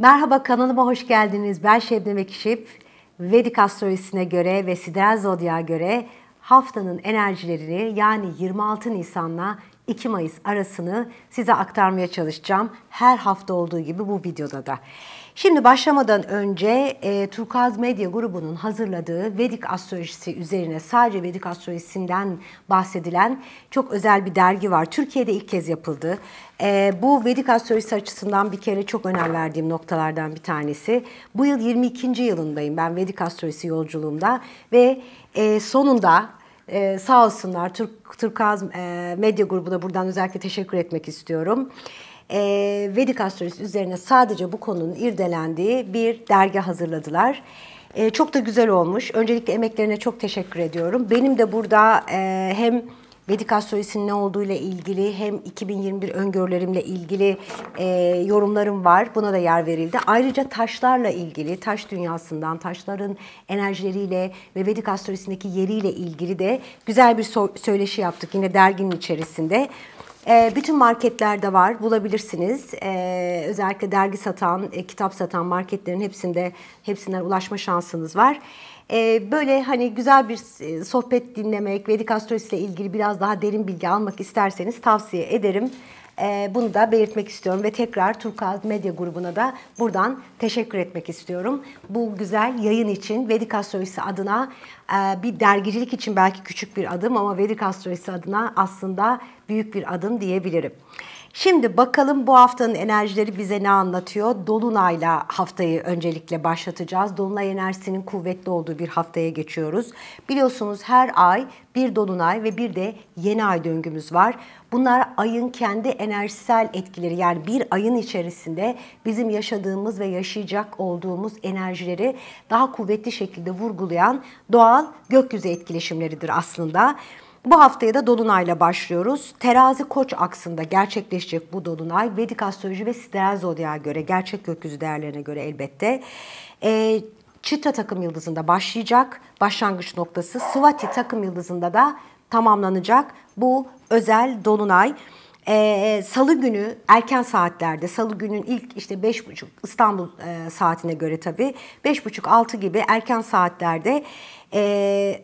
Merhaba kanalıma hoş geldiniz. Ben Şebnem Ekşip. Vedik astrolojisine göre ve sideral zodya göre haftanın enerjilerini yani 26 Nisan'la 2 Mayıs arasını size aktarmaya çalışacağım. Her hafta olduğu gibi bu videoda da. Şimdi başlamadan önce e, Turkaz Medya grubunun hazırladığı Vedik astrolojisi üzerine sadece Vedik astrolojisinden bahsedilen çok özel bir dergi var. Türkiye'de ilk kez yapıldı. E, bu Vedik astrolojisi açısından bir kere çok önem verdiğim noktalardan bir tanesi. Bu yıl 22. yılındayım ben Vedik astrolojisi yolculuğumda ve e, sonunda ee, sağ olsunlar Türk, Türkaz e, Medya Grubu'na buradan özellikle teşekkür etmek istiyorum e, ee, Vedik astrolojisi üzerine sadece bu konunun irdelendiği bir dergi hazırladılar. E, çok da güzel olmuş. Öncelikle emeklerine çok teşekkür ediyorum. Benim de burada e, hem Vedik astrolojisinin ne olduğuyla ilgili hem 2021 öngörülerimle ilgili e, yorumlarım var. Buna da yer verildi. Ayrıca taşlarla ilgili, taş dünyasından, taşların enerjileriyle ve Vedik astrolojisindeki yeriyle ilgili de güzel bir so- söyleşi yaptık yine derginin içerisinde. E, bütün marketlerde var, bulabilirsiniz. E, özellikle dergi satan, e, kitap satan marketlerin hepsinde hepsinden ulaşma şansınız var. E, böyle hani güzel bir e, sohbet dinlemek, Vedik astrolojisi ile ilgili biraz daha derin bilgi almak isterseniz tavsiye ederim. Ee, bunu da belirtmek istiyorum ve tekrar Turkaz Medya grubuna da buradan teşekkür etmek istiyorum. Bu güzel yayın için Vedik Astrolojisi adına e, bir dergicilik için belki küçük bir adım ama Vedik Astrolojisi adına aslında büyük bir adım diyebilirim. Şimdi bakalım bu haftanın enerjileri bize ne anlatıyor? Dolunay'la haftayı öncelikle başlatacağız. Dolunay enerjisinin kuvvetli olduğu bir haftaya geçiyoruz. Biliyorsunuz her ay bir dolunay ve bir de yeni ay döngümüz var. Bunlar ayın kendi enerjisel etkileri yani bir ayın içerisinde bizim yaşadığımız ve yaşayacak olduğumuz enerjileri daha kuvvetli şekilde vurgulayan doğal gökyüzü etkileşimleridir aslında. Bu haftaya da Dolunay'la başlıyoruz. Terazi Koç aksında gerçekleşecek bu Dolunay. Vedik astroloji ve sideral zodyaya göre, gerçek gökyüzü değerlerine göre elbette. Ee, Çitra takım yıldızında başlayacak başlangıç noktası. Swati takım yıldızında da tamamlanacak bu özel dolunay e, salı günü erken saatlerde salı günün ilk işte 5.30 İstanbul e, saatine göre tabii 5.30-6 gibi erken saatlerde e,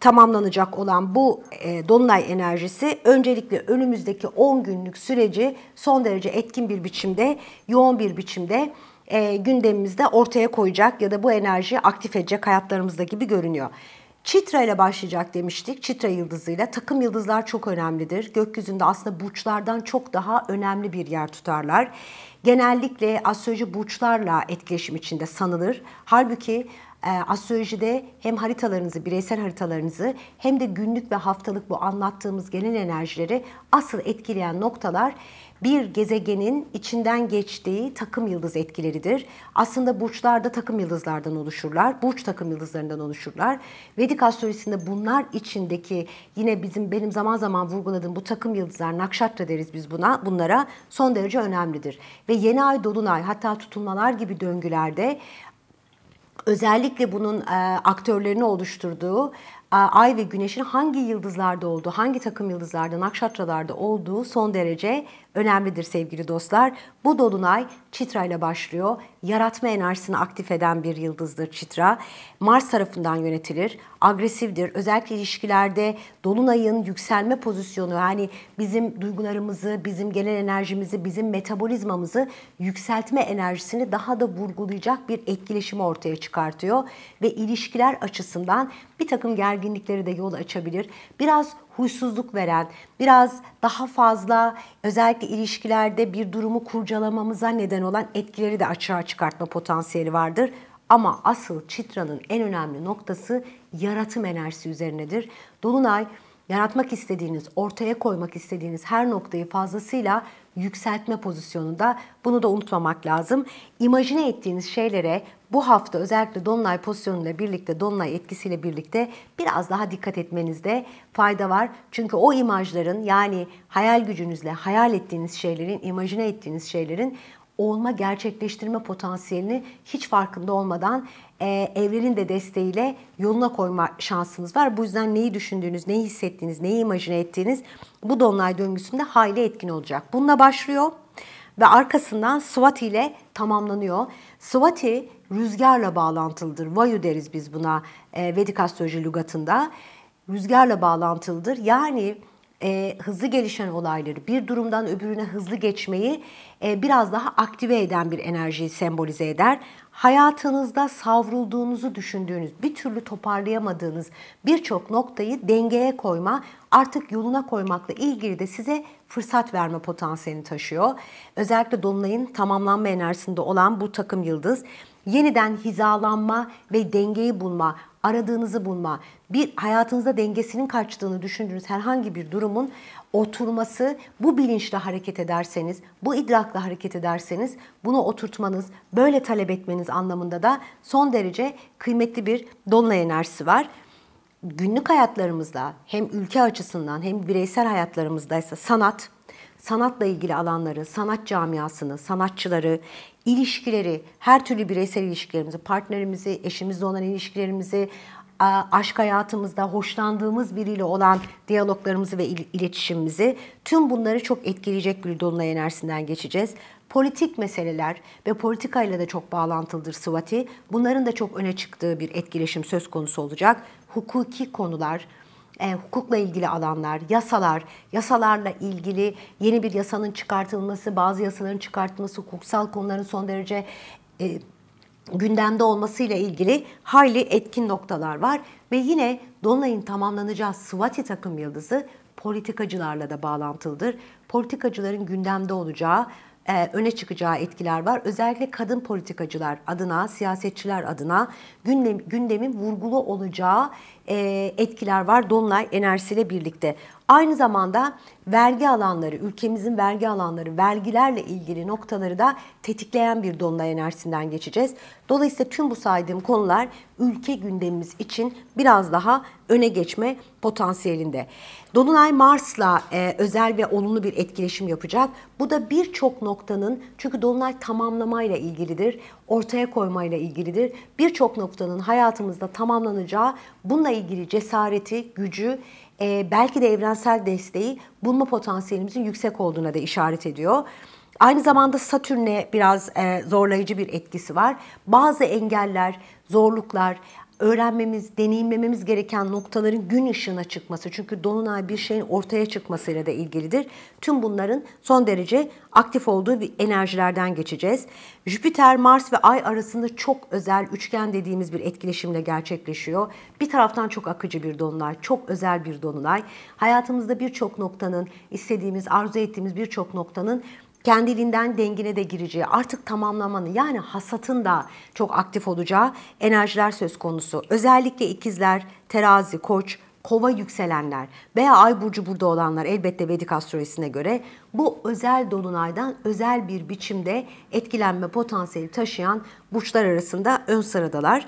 tamamlanacak olan bu e, dolunay enerjisi öncelikle önümüzdeki 10 günlük süreci son derece etkin bir biçimde, yoğun bir biçimde e, gündemimizde ortaya koyacak ya da bu enerjiyi aktif edecek hayatlarımızda gibi görünüyor. Çitra ile başlayacak demiştik. Çitra yıldızıyla. Takım yıldızlar çok önemlidir. Gökyüzünde aslında burçlardan çok daha önemli bir yer tutarlar. Genellikle astroloji burçlarla etkileşim içinde sanılır. Halbuki e, astrolojide hem haritalarınızı, bireysel haritalarınızı hem de günlük ve haftalık bu anlattığımız genel enerjileri asıl etkileyen noktalar bir gezegenin içinden geçtiği takım yıldız etkileridir. Aslında burçlar da takım yıldızlardan oluşurlar. Burç takım yıldızlarından oluşurlar. Vedik astrolojisinde bunlar içindeki yine bizim benim zaman zaman vurguladığım bu takım yıldızlar nakşatra deriz biz buna. Bunlara son derece önemlidir. Ve yeni ay, dolunay hatta tutulmalar gibi döngülerde özellikle bunun e, aktörlerini oluşturduğu e, ay ve güneşin hangi yıldızlarda olduğu, hangi takım yıldızlarda, nakşatralarda olduğu son derece önemlidir sevgili dostlar. Bu dolunay Çitra ile başlıyor. Yaratma enerjisini aktif eden bir yıldızdır Çitra. Mars tarafından yönetilir. Agresifdir. Özellikle ilişkilerde dolunayın yükselme pozisyonu yani bizim duygularımızı, bizim gelen enerjimizi, bizim metabolizmamızı yükseltme enerjisini daha da vurgulayacak bir etkileşimi ortaya çıkartıyor ve ilişkiler açısından bir takım gerginlikleri de yol açabilir. Biraz huysuzluk veren, biraz daha fazla özellikle ilişkilerde bir durumu kurcalamamıza neden olan etkileri de açığa çıkartma potansiyeli vardır. Ama asıl çitranın en önemli noktası yaratım enerjisi üzerinedir. Dolunay yaratmak istediğiniz, ortaya koymak istediğiniz her noktayı fazlasıyla yükseltme pozisyonunda. Bunu da unutmamak lazım. İmajine ettiğiniz şeylere bu hafta özellikle Dolunay pozisyonuyla birlikte, Dolunay etkisiyle birlikte biraz daha dikkat etmenizde fayda var. Çünkü o imajların yani hayal gücünüzle hayal ettiğiniz şeylerin, imajine ettiğiniz şeylerin olma gerçekleştirme potansiyelini hiç farkında olmadan e, evrenin de desteğiyle yoluna koyma şansınız var. Bu yüzden neyi düşündüğünüz, neyi hissettiğiniz, neyi imajine ettiğiniz bu dolunay döngüsünde hayli etkin olacak. Bununla başlıyor ve arkasından Swati ile tamamlanıyor. Swati rüzgarla bağlantılıdır. Vayu deriz biz buna e, Vedik astroloji lügatında. Rüzgarla bağlantılıdır. Yani e, hızlı gelişen olayları bir durumdan öbürüne hızlı geçmeyi e, biraz daha aktive eden bir enerjiyi sembolize eder. Hayatınızda savrulduğunuzu düşündüğünüz, bir türlü toparlayamadığınız birçok noktayı dengeye koyma, artık yoluna koymakla ilgili de size fırsat verme potansiyelini taşıyor. Özellikle Dolunay'ın tamamlanma enerjisinde olan bu takım yıldız yeniden hizalanma ve dengeyi bulma, aradığınızı bulma, bir hayatınızda dengesinin kaçtığını düşündüğünüz herhangi bir durumun oturması, bu bilinçle hareket ederseniz, bu idrakla hareket ederseniz bunu oturtmanız, böyle talep etmeniz anlamında da son derece kıymetli bir dolunay enerjisi var günlük hayatlarımızda hem ülke açısından hem bireysel hayatlarımızdaysa sanat, sanatla ilgili alanları, sanat camiasını, sanatçıları, ilişkileri, her türlü bireysel ilişkilerimizi, partnerimizi, eşimizle olan ilişkilerimizi, aşk hayatımızda hoşlandığımız biriyle olan diyaloglarımızı ve iletişimimizi tüm bunları çok etkileyecek bir dolunay enerjisinden geçeceğiz. Politik meseleler ve politikayla da çok bağlantılıdır Sıvati. Bunların da çok öne çıktığı bir etkileşim söz konusu olacak. Hukuki konular, e, hukukla ilgili alanlar, yasalar, yasalarla ilgili yeni bir yasanın çıkartılması, bazı yasaların çıkartılması, hukuksal konuların son derece e, gündemde olmasıyla ilgili hayli etkin noktalar var. Ve yine Dolunay'ın tamamlanacağı Svati takım yıldızı politikacılarla da bağlantılıdır. Politikacıların gündemde olacağı, e, öne çıkacağı etkiler var. Özellikle kadın politikacılar adına, siyasetçiler adına gündem, gündemin vurgulu olacağı e, etkiler var Dolunay enerjisiyle birlikte. Aynı zamanda vergi alanları, ülkemizin vergi alanları, vergilerle ilgili noktaları da tetikleyen bir dolunay enerjisinden geçeceğiz. Dolayısıyla tüm bu saydığım konular ülke gündemimiz için biraz daha öne geçme potansiyelinde. Dolunay Mars'la e, özel ve olumlu bir etkileşim yapacak. Bu da birçok noktanın çünkü dolunay tamamlamayla ilgilidir, ortaya koymayla ilgilidir. Birçok noktanın hayatımızda tamamlanacağı bununla ilgili cesareti, gücü, e, belki de evrensel desteği bulma potansiyelimizin yüksek olduğuna da işaret ediyor. Aynı zamanda Satürn'e biraz e, zorlayıcı bir etkisi var. Bazı engeller, zorluklar, öğrenmemiz, deneyimlememiz gereken noktaların gün ışığına çıkması. Çünkü dolunay bir şeyin ortaya çıkmasıyla da ilgilidir. Tüm bunların son derece aktif olduğu bir enerjilerden geçeceğiz. Jüpiter, Mars ve Ay arasında çok özel üçgen dediğimiz bir etkileşimle gerçekleşiyor. Bir taraftan çok akıcı bir dolunay, çok özel bir dolunay. Hayatımızda birçok noktanın, istediğimiz, arzu ettiğimiz birçok noktanın kendiliğinden dengine de gireceği, artık tamamlamanın yani hasatın da çok aktif olacağı enerjiler söz konusu. Özellikle ikizler, terazi, koç, kova yükselenler veya ay burcu burada olanlar elbette Vedik astrolojisine göre bu özel dolunaydan özel bir biçimde etkilenme potansiyeli taşıyan burçlar arasında ön sıradalar.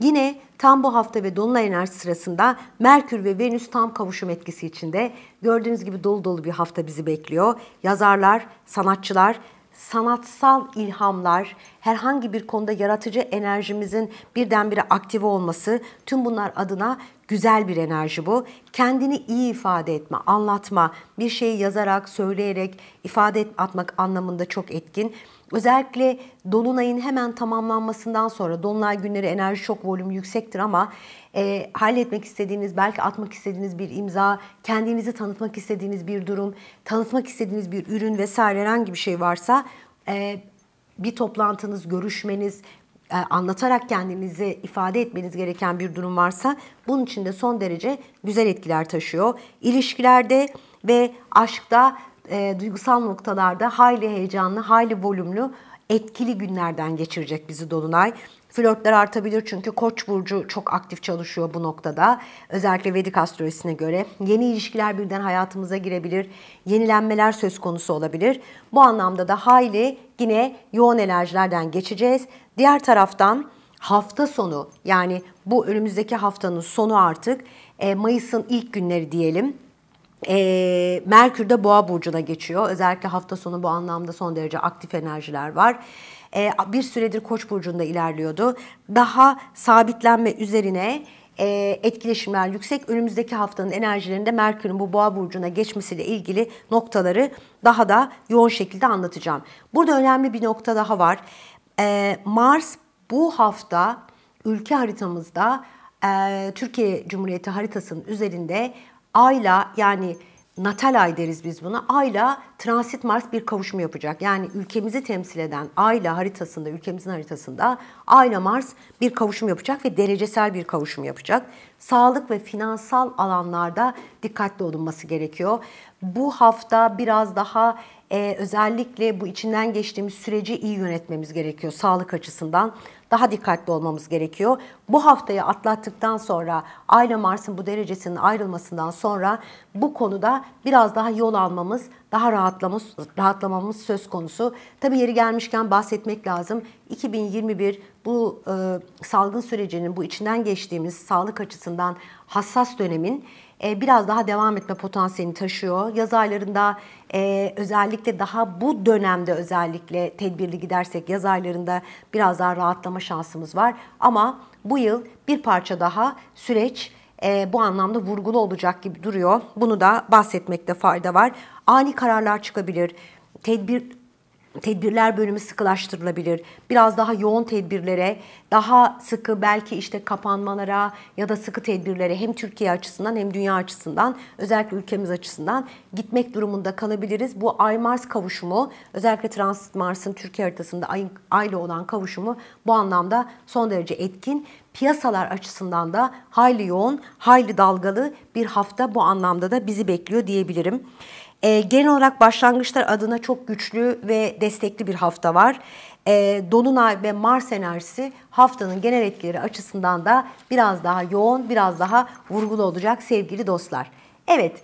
Yine tam bu hafta ve dolunay enerji sırasında Merkür ve Venüs tam kavuşum etkisi içinde. Gördüğünüz gibi dolu dolu bir hafta bizi bekliyor. Yazarlar, sanatçılar, sanatsal ilhamlar, herhangi bir konuda yaratıcı enerjimizin birdenbire aktive olması, tüm bunlar adına güzel bir enerji bu. Kendini iyi ifade etme, anlatma, bir şeyi yazarak, söyleyerek ifade atmak anlamında çok etkin. Özellikle Dolunay'ın hemen tamamlanmasından sonra Dolunay günleri enerji çok volüm yüksektir ama e, halletmek istediğiniz, belki atmak istediğiniz bir imza, kendinizi tanıtmak istediğiniz bir durum, tanıtmak istediğiniz bir ürün vesaire herhangi bir şey varsa e, bir toplantınız, görüşmeniz, e, anlatarak kendinizi ifade etmeniz gereken bir durum varsa bunun için de son derece güzel etkiler taşıyor. İlişkilerde ve aşkta e, duygusal noktalarda hayli heyecanlı, hayli volümlü, etkili günlerden geçirecek bizi Dolunay. Flörtler artabilir çünkü Koç burcu çok aktif çalışıyor bu noktada. Özellikle Vedik astrolojisine göre yeni ilişkiler birden hayatımıza girebilir. Yenilenmeler söz konusu olabilir. Bu anlamda da hayli yine yoğun enerjilerden geçeceğiz. Diğer taraftan hafta sonu yani bu önümüzdeki haftanın sonu artık e, Mayıs'ın ilk günleri diyelim. E, Merkür de Boğa burcuna geçiyor. Özellikle hafta sonu bu anlamda son derece aktif enerjiler var e, bir süredir Koç burcunda ilerliyordu. Daha sabitlenme üzerine e, etkileşimler yüksek. Önümüzdeki haftanın enerjilerinde Merkür'ün bu boğa burcuna geçmesiyle ilgili noktaları daha da yoğun şekilde anlatacağım. Burada önemli bir nokta daha var. E, Mars bu hafta ülke haritamızda e, Türkiye Cumhuriyeti haritasının üzerinde ayla yani natal ay deriz biz buna ayla transit Mars bir kavuşum yapacak. Yani ülkemizi temsil eden Ayla haritasında, ülkemizin haritasında Ayla Mars bir kavuşum yapacak ve derecesel bir kavuşum yapacak. Sağlık ve finansal alanlarda dikkatli olunması gerekiyor. Bu hafta biraz daha e, özellikle bu içinden geçtiğimiz süreci iyi yönetmemiz gerekiyor sağlık açısından. Daha dikkatli olmamız gerekiyor. Bu haftayı atlattıktan sonra Ayla Mars'ın bu derecesinin ayrılmasından sonra bu konuda biraz daha yol almamız, daha rahatlamamız, rahatlamamız söz konusu. Tabi yeri gelmişken bahsetmek lazım. 2021 bu e, salgın sürecinin, bu içinden geçtiğimiz sağlık açısından hassas dönemin e, biraz daha devam etme potansiyelini taşıyor. Yaz aylarında e, özellikle daha bu dönemde özellikle tedbirli gidersek yaz aylarında biraz daha rahatlama şansımız var. Ama bu yıl bir parça daha süreç e, bu anlamda vurgulu olacak gibi duruyor. Bunu da bahsetmekte fayda var. Ani kararlar çıkabilir. Tedbir tedbirler bölümü sıkılaştırılabilir. Biraz daha yoğun tedbirlere, daha sıkı belki işte kapanmalara ya da sıkı tedbirlere hem Türkiye açısından hem dünya açısından özellikle ülkemiz açısından gitmek durumunda kalabiliriz. Bu Ay-Mars kavuşumu özellikle Transit Mars'ın Türkiye haritasında ay, ile olan kavuşumu bu anlamda son derece etkin piyasalar açısından da hayli yoğun, hayli dalgalı bir hafta bu anlamda da bizi bekliyor diyebilirim. E, genel olarak başlangıçlar adına çok güçlü ve destekli bir hafta var. E, Dolunay ve Mars enerjisi haftanın genel etkileri açısından da biraz daha yoğun, biraz daha vurgulu olacak sevgili dostlar. Evet,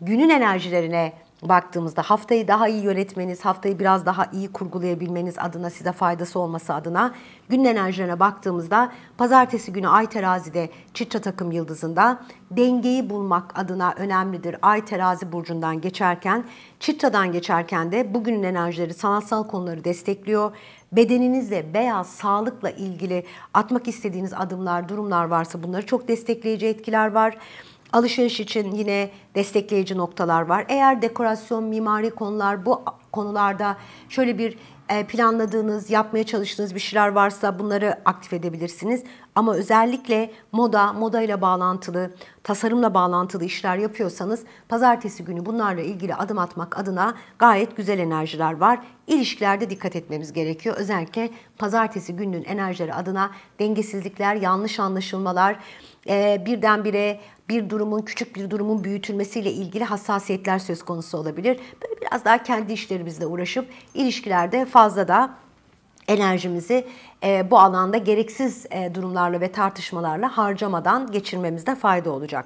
günün enerjilerine baktığımızda haftayı daha iyi yönetmeniz, haftayı biraz daha iyi kurgulayabilmeniz adına size faydası olması adına gün enerjilerine baktığımızda pazartesi günü Ay terazide Çitra takım yıldızında dengeyi bulmak adına önemlidir. Ay terazi burcundan geçerken Çitra'dan geçerken de bugünün enerjileri sanatsal konuları destekliyor. Bedeninizle veya sağlıkla ilgili atmak istediğiniz adımlar, durumlar varsa bunları çok destekleyici etkiler var. Alışveriş için yine destekleyici noktalar var. Eğer dekorasyon, mimari konular bu konularda şöyle bir e, planladığınız, yapmaya çalıştığınız bir şeyler varsa bunları aktif edebilirsiniz. Ama özellikle moda, moda ile bağlantılı, tasarımla bağlantılı işler yapıyorsanız pazartesi günü bunlarla ilgili adım atmak adına gayet güzel enerjiler var. İlişkilerde dikkat etmemiz gerekiyor. Özellikle pazartesi gününün enerjileri adına dengesizlikler, yanlış anlaşılmalar, e, birdenbire bir durumun küçük bir durumun büyütülmesiyle ilgili hassasiyetler söz konusu olabilir. Böyle biraz daha kendi işlerimizle uğraşıp ilişkilerde fazla da enerjimizi e, bu alanda gereksiz e, durumlarla ve tartışmalarla harcamadan geçirmemizde fayda olacak.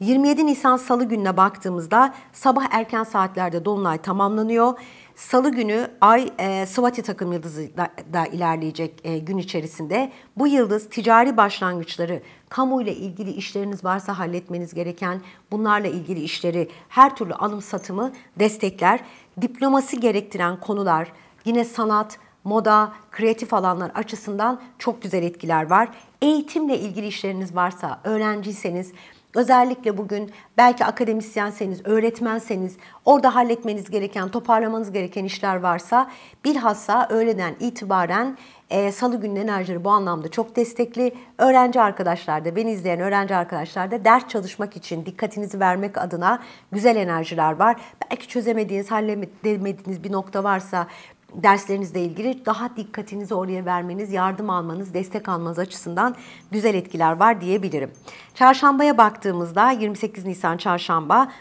27 Nisan Salı gününe baktığımızda sabah erken saatlerde Dolunay tamamlanıyor. Salı günü Ay e, Svati takım yıldızı da, da ilerleyecek e, gün içerisinde. Bu yıldız ticari başlangıçları, kamuyla ilgili işleriniz varsa halletmeniz gereken bunlarla ilgili işleri, her türlü alım satımı destekler. Diplomasi gerektiren konular, yine sanat, moda, kreatif alanlar açısından çok güzel etkiler var. Eğitimle ilgili işleriniz varsa, öğrenciyseniz, özellikle bugün belki akademisyenseniz, öğretmenseniz, orada halletmeniz gereken, toparlamanız gereken işler varsa bilhassa öğleden itibaren e, salı günün enerjileri bu anlamda çok destekli. Öğrenci arkadaşlar da, beni izleyen öğrenci arkadaşlar da ders çalışmak için dikkatinizi vermek adına güzel enerjiler var. Belki çözemediğiniz, halledemediğiniz bir nokta varsa derslerinizle ilgili daha dikkatinizi oraya vermeniz, yardım almanız, destek almanız açısından güzel etkiler var diyebilirim. Çarşambaya baktığımızda 28 Nisan çarşamba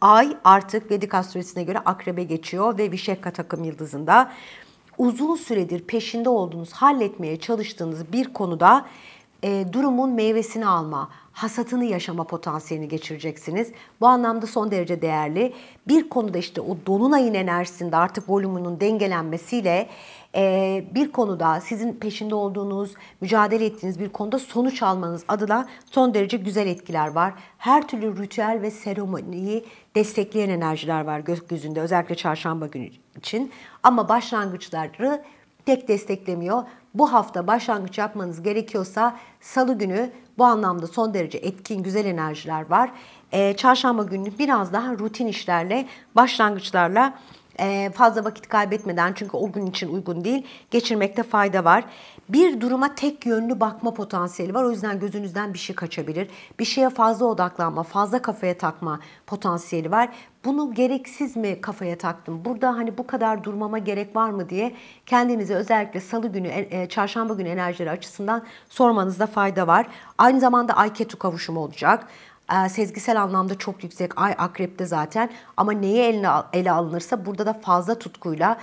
Ay artık Vedik astrolojisine göre akrebe geçiyor ve Vişekka takım yıldızında. Uzun süredir peşinde olduğunuz, halletmeye çalıştığınız bir konuda e, durumun meyvesini alma, hasatını yaşama potansiyelini geçireceksiniz. Bu anlamda son derece değerli. Bir konuda işte o dolunayın enerjisinde artık volümünün dengelenmesiyle e, bir konuda sizin peşinde olduğunuz, mücadele ettiğiniz bir konuda sonuç almanız adına son derece güzel etkiler var. Her türlü ritüel ve seremoniyi destekleyen enerjiler var gökyüzünde özellikle çarşamba günü için. Ama başlangıçları tek desteklemiyor bu hafta başlangıç yapmanız gerekiyorsa salı günü bu anlamda son derece etkin güzel enerjiler var. E, çarşamba günü biraz daha rutin işlerle, başlangıçlarla ee, fazla vakit kaybetmeden çünkü o gün için uygun değil geçirmekte fayda var bir duruma tek yönlü bakma potansiyeli var. O yüzden gözünüzden bir şey kaçabilir. Bir şeye fazla odaklanma, fazla kafaya takma potansiyeli var. Bunu gereksiz mi kafaya taktım? Burada hani bu kadar durmama gerek var mı diye kendinize özellikle salı günü, e, e, çarşamba günü enerjileri açısından sormanızda fayda var. Aynı zamanda ay ketu kavuşumu olacak e, sezgisel anlamda çok yüksek. Ay akrepte zaten ama neye eline, ele alınırsa burada da fazla tutkuyla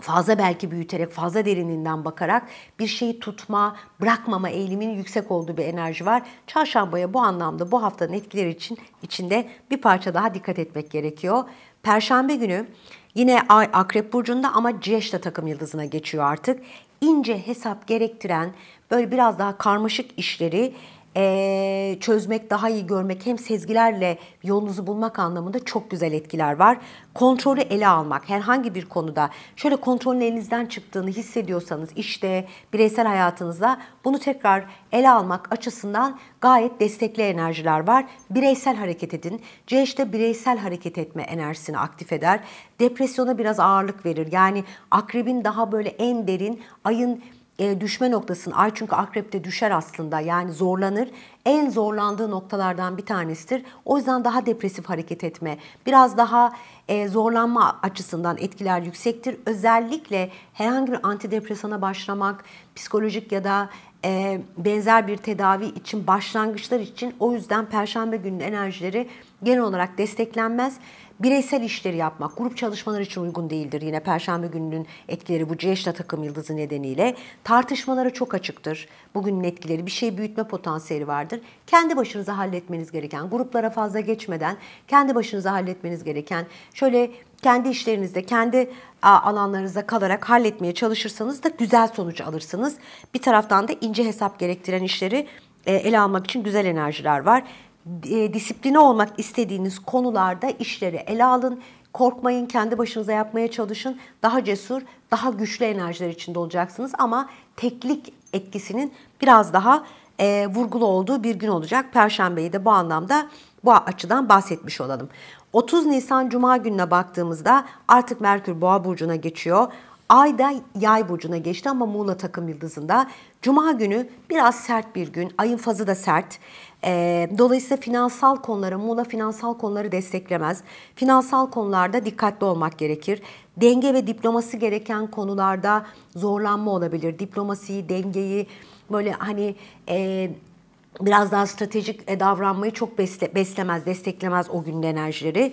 fazla belki büyüterek, fazla derininden bakarak bir şeyi tutma, bırakmama eğiliminin yüksek olduğu bir enerji var. Çarşambaya bu anlamda bu haftanın etkileri için içinde bir parça daha dikkat etmek gerekiyor. Perşembe günü yine Ay Akrep Burcu'nda ama Ciyeş'te takım yıldızına geçiyor artık. İnce hesap gerektiren böyle biraz daha karmaşık işleri e, çözmek, daha iyi görmek hem sezgilerle yolunuzu bulmak anlamında çok güzel etkiler var. Kontrolü ele almak herhangi bir konuda şöyle kontrolün elinizden çıktığını hissediyorsanız işte bireysel hayatınızda bunu tekrar ele almak açısından gayet destekli enerjiler var. Bireysel hareket edin. C işte bireysel hareket etme enerjisini aktif eder. Depresyona biraz ağırlık verir. Yani akrebin daha böyle en derin ayın e, düşme noktasını, ay çünkü akrepte düşer aslında yani zorlanır. En zorlandığı noktalardan bir tanesidir. O yüzden daha depresif hareket etme, biraz daha e, zorlanma açısından etkiler yüksektir. Özellikle herhangi bir antidepresana başlamak, psikolojik ya da e, benzer bir tedavi için, başlangıçlar için o yüzden perşembe günün enerjileri genel olarak desteklenmez. Bireysel işleri yapmak grup çalışmaları için uygun değildir. Yine Perşembe gününün etkileri bu Ceşta takım yıldızı nedeniyle. Tartışmalara çok açıktır. Bugünün etkileri bir şey büyütme potansiyeli vardır. Kendi başınıza halletmeniz gereken, gruplara fazla geçmeden kendi başınıza halletmeniz gereken şöyle kendi işlerinizde, kendi alanlarınızda kalarak halletmeye çalışırsanız da güzel sonuç alırsınız. Bir taraftan da ince hesap gerektiren işleri e, ele almak için güzel enerjiler var e, disipline olmak istediğiniz konularda işleri ele alın. Korkmayın, kendi başınıza yapmaya çalışın. Daha cesur, daha güçlü enerjiler içinde olacaksınız ama teklik etkisinin biraz daha e, vurgulu olduğu bir gün olacak. Perşembeyi de bu anlamda bu açıdan bahsetmiş olalım. 30 Nisan Cuma gününe baktığımızda artık Merkür Boğa burcuna geçiyor. Ay da yay burcuna geçti ama Muğla takım yıldızında. Cuma günü biraz sert bir gün. Ayın fazı da sert. Ee, dolayısıyla finansal konulara, Muğla finansal konuları desteklemez. Finansal konularda dikkatli olmak gerekir. Denge ve diplomasi gereken konularda zorlanma olabilir. Diplomasiyi, dengeyi böyle hani... E, biraz daha stratejik e, davranmayı çok besle, beslemez, desteklemez o günün enerjileri.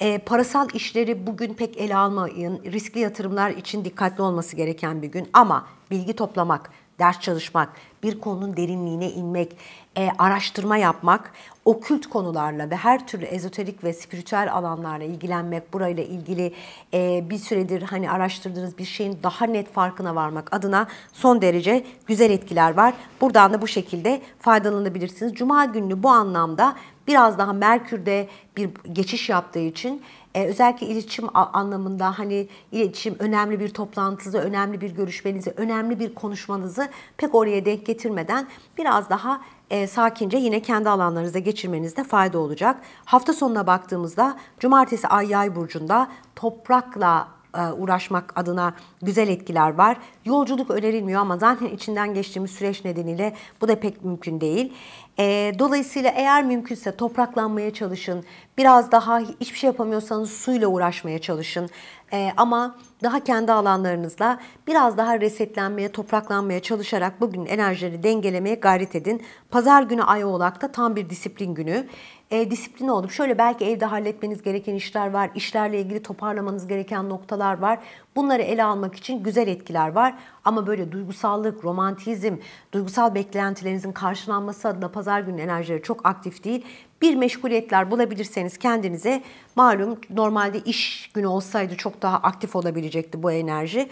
E, parasal işleri bugün pek ele almayın. Riskli yatırımlar için dikkatli olması gereken bir gün ama bilgi toplamak, ders çalışmak, bir konunun derinliğine inmek, e, araştırma yapmak, okült konularla ve her türlü ezoterik ve spiritüel alanlarla ilgilenmek, burayla ilgili e, bir süredir hani araştırdığınız bir şeyin daha net farkına varmak adına son derece güzel etkiler var. Buradan da bu şekilde faydalanabilirsiniz. Cuma günü bu anlamda biraz daha Merkür'de bir geçiş yaptığı için e, özellikle iletişim anlamında hani iletişim önemli bir toplantınızı, önemli bir görüşmenizi, önemli bir konuşmanızı pek oraya denk getirmeden biraz daha e, sakince yine kendi alanlarınıza geçirmenizde fayda olacak. Hafta sonuna baktığımızda cumartesi ay yay burcunda toprakla e, uğraşmak adına güzel etkiler var. Yolculuk önerilmiyor ama zaten içinden geçtiğimiz süreç nedeniyle bu da pek mümkün değil. Ee, dolayısıyla eğer mümkünse topraklanmaya çalışın. Biraz daha hiçbir şey yapamıyorsanız suyla uğraşmaya çalışın. Ee, ama daha kendi alanlarınızla biraz daha resetlenmeye, topraklanmaya çalışarak bugün enerjileri dengelemeye gayret edin. Pazar günü Ay Oğlak'ta tam bir disiplin günü. E, disiplin olup şöyle belki evde halletmeniz gereken işler var, işlerle ilgili toparlamanız gereken noktalar var. Bunları ele almak için güzel etkiler var ama böyle duygusallık, romantizm, duygusal beklentilerinizin karşılanması adına pazar günü enerjileri çok aktif değil. Bir meşguliyetler bulabilirseniz kendinize malum normalde iş günü olsaydı çok daha aktif olabilecekti bu enerji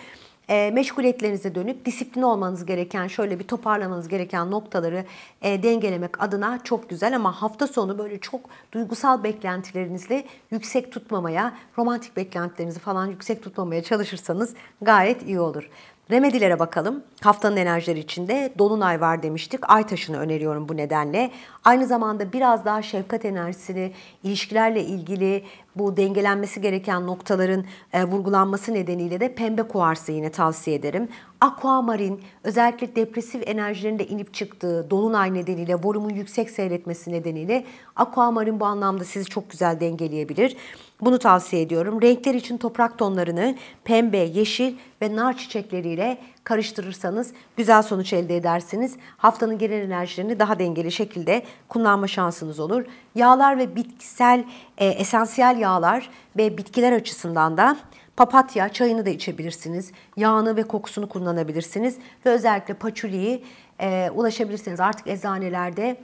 e, meşguliyetlerinize dönüp disiplin olmanız gereken, şöyle bir toparlamanız gereken noktaları e, dengelemek adına çok güzel ama hafta sonu böyle çok duygusal beklentilerinizle yüksek tutmamaya, romantik beklentilerinizi falan yüksek tutmamaya çalışırsanız gayet iyi olur. Remedilere bakalım. Haftanın enerjileri içinde Dolunay var demiştik. Ay taşını öneriyorum bu nedenle. Aynı zamanda biraz daha şefkat enerjisini, ilişkilerle ilgili bu dengelenmesi gereken noktaların e, vurgulanması nedeniyle de pembe kuarsı yine tavsiye ederim. Aquamarin özellikle depresif enerjilerinde inip çıktığı dolunay nedeniyle vorumun yüksek seyretmesi nedeniyle aquamarin bu anlamda sizi çok güzel dengeleyebilir. Bunu tavsiye ediyorum. Renkler için toprak tonlarını pembe, yeşil ve nar çiçekleriyle karıştırırsanız güzel sonuç elde edersiniz. Haftanın genel enerjilerini daha dengeli şekilde kullanma şansınız olur. Yağlar ve bitkisel e, esansiyel yağlar ve bitkiler açısından da papatya çayını da içebilirsiniz. Yağını ve kokusunu kullanabilirsiniz ve özellikle paçuliyi e, ulaşabilirsiniz. Artık eczanelerde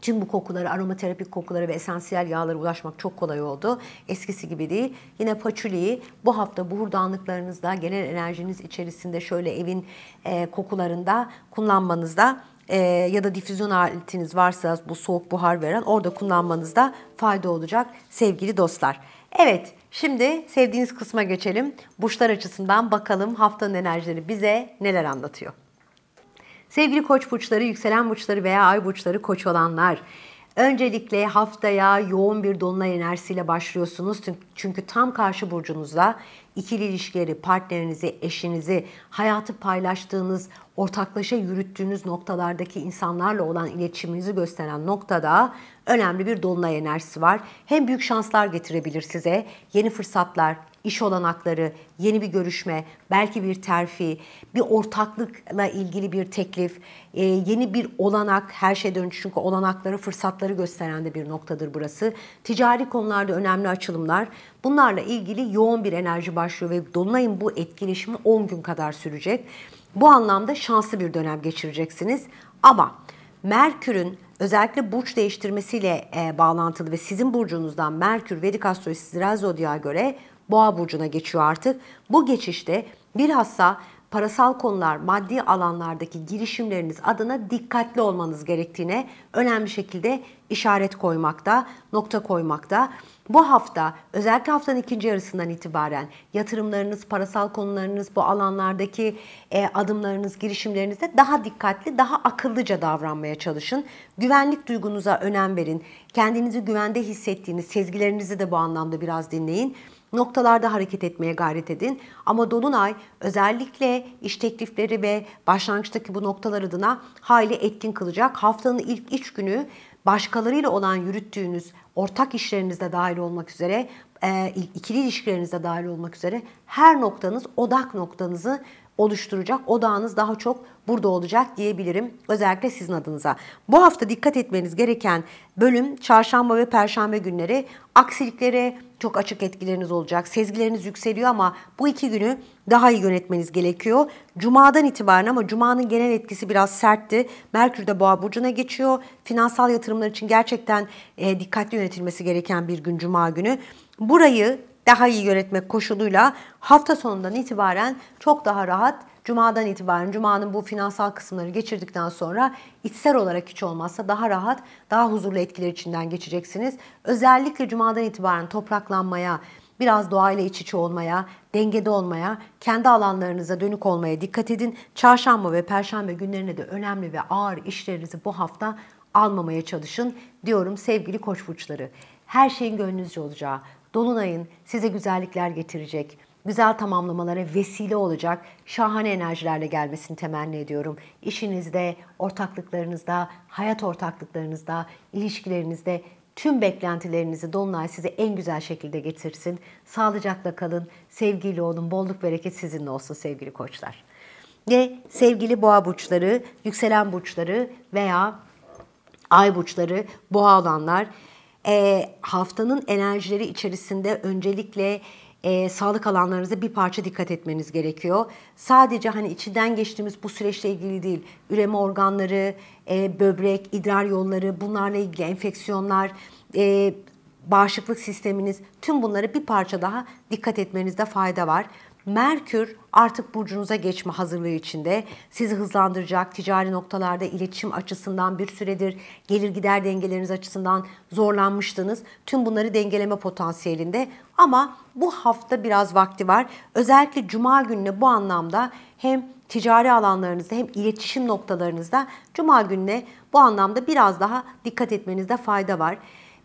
Tüm bu kokuları, aromaterapik kokuları ve esansiyel yağlara ulaşmak çok kolay oldu. Eskisi gibi değil. Yine paçuliyi bu hafta buhurdanlıklarınızda, genel enerjiniz içerisinde şöyle evin e, kokularında kullanmanızda e, ya da difüzyon aletiniz varsa bu soğuk buhar veren orada kullanmanızda fayda olacak sevgili dostlar. Evet şimdi sevdiğiniz kısma geçelim. Burçlar açısından bakalım haftanın enerjileri bize neler anlatıyor. Sevgili koç burçları, yükselen burçları veya ay burçları koç olanlar. Öncelikle haftaya yoğun bir dolunay enerjisiyle başlıyorsunuz. Çünkü tam karşı burcunuzda ikili ilişkileri, partnerinizi, eşinizi, hayatı paylaştığınız, ortaklaşa yürüttüğünüz noktalardaki insanlarla olan iletişiminizi gösteren noktada önemli bir dolunay enerjisi var. Hem büyük şanslar getirebilir size, yeni fırsatlar, iş olanakları, yeni bir görüşme, belki bir terfi, bir ortaklıkla ilgili bir teklif, e, yeni bir olanak, her şey önce çünkü olanakları, fırsatları gösteren de bir noktadır burası. Ticari konularda önemli açılımlar. Bunlarla ilgili yoğun bir enerji başlıyor ve Dolunay'ın bu etkileşimi 10 gün kadar sürecek. Bu anlamda şanslı bir dönem geçireceksiniz. Ama Merkür'ün özellikle burç değiştirmesiyle e, bağlantılı ve sizin burcunuzdan Merkür, Vedik Astrolojisi, Zirael Zodya'ya göre Boğa burcuna geçiyor artık. Bu geçişte bilhassa parasal konular, maddi alanlardaki girişimleriniz adına dikkatli olmanız gerektiğine önemli şekilde işaret koymakta, nokta koymakta. Bu hafta özellikle haftanın ikinci yarısından itibaren yatırımlarınız, parasal konularınız, bu alanlardaki e, adımlarınız, girişimlerinizde daha dikkatli, daha akıllıca davranmaya çalışın. Güvenlik duygunuza önem verin. Kendinizi güvende hissettiğiniz sezgilerinizi de bu anlamda biraz dinleyin noktalarda hareket etmeye gayret edin. Ama Dolunay özellikle iş teklifleri ve başlangıçtaki bu noktalar adına hayli etkin kılacak. Haftanın ilk iç günü başkalarıyla olan yürüttüğünüz ortak işlerinizde dahil olmak üzere, e, ikili ilişkilerinizde dahil olmak üzere her noktanız, odak noktanızı oluşturacak. Odağınız daha çok burada olacak diyebilirim özellikle sizin adınıza. Bu hafta dikkat etmeniz gereken bölüm çarşamba ve perşembe günleri aksiliklere çok açık etkileriniz olacak. Sezgileriniz yükseliyor ama bu iki günü daha iyi yönetmeniz gerekiyor. Cuma'dan itibaren ama Cuma'nın genel etkisi biraz sertti. Merkür de Boğa burcuna geçiyor. Finansal yatırımlar için gerçekten e, dikkatli yönetilmesi gereken bir gün Cuma günü. Burayı daha iyi yönetmek koşuluyla hafta sonundan itibaren çok daha rahat Cuma'dan itibaren, Cuma'nın bu finansal kısımları geçirdikten sonra içsel olarak hiç olmazsa daha rahat, daha huzurlu etkiler içinden geçeceksiniz. Özellikle Cuma'dan itibaren topraklanmaya, biraz doğayla iç içe olmaya, dengede olmaya, kendi alanlarınıza dönük olmaya dikkat edin. Çarşamba ve perşembe günlerine de önemli ve ağır işlerinizi bu hafta almamaya çalışın diyorum sevgili koç burçları. Her şeyin gönlünüzce olacağı, Dolunay'ın size güzellikler getirecek, güzel tamamlamalara vesile olacak şahane enerjilerle gelmesini temenni ediyorum. İşinizde, ortaklıklarınızda, hayat ortaklıklarınızda, ilişkilerinizde tüm beklentilerinizi Dolunay size en güzel şekilde getirsin. Sağlıcakla kalın, sevgiyle olun, bolluk bereket sizinle olsun sevgili koçlar. Ve sevgili boğa burçları, yükselen burçları veya ay burçları boğa olanlar e, haftanın enerjileri içerisinde öncelikle e, sağlık alanlarınıza bir parça dikkat etmeniz gerekiyor. Sadece hani içinden geçtiğimiz bu süreçle ilgili değil, üreme organları, e, böbrek, idrar yolları, bunlarla ilgili enfeksiyonlar, e, bağışıklık sisteminiz, tüm bunları bir parça daha dikkat etmenizde fayda var. Merkür artık burcunuza geçme hazırlığı içinde. Sizi hızlandıracak ticari noktalarda iletişim açısından bir süredir gelir gider dengeleriniz açısından zorlanmıştınız. Tüm bunları dengeleme potansiyelinde ama bu hafta biraz vakti var. Özellikle cuma gününe bu anlamda hem ticari alanlarınızda hem iletişim noktalarınızda cuma gününe bu anlamda biraz daha dikkat etmenizde fayda var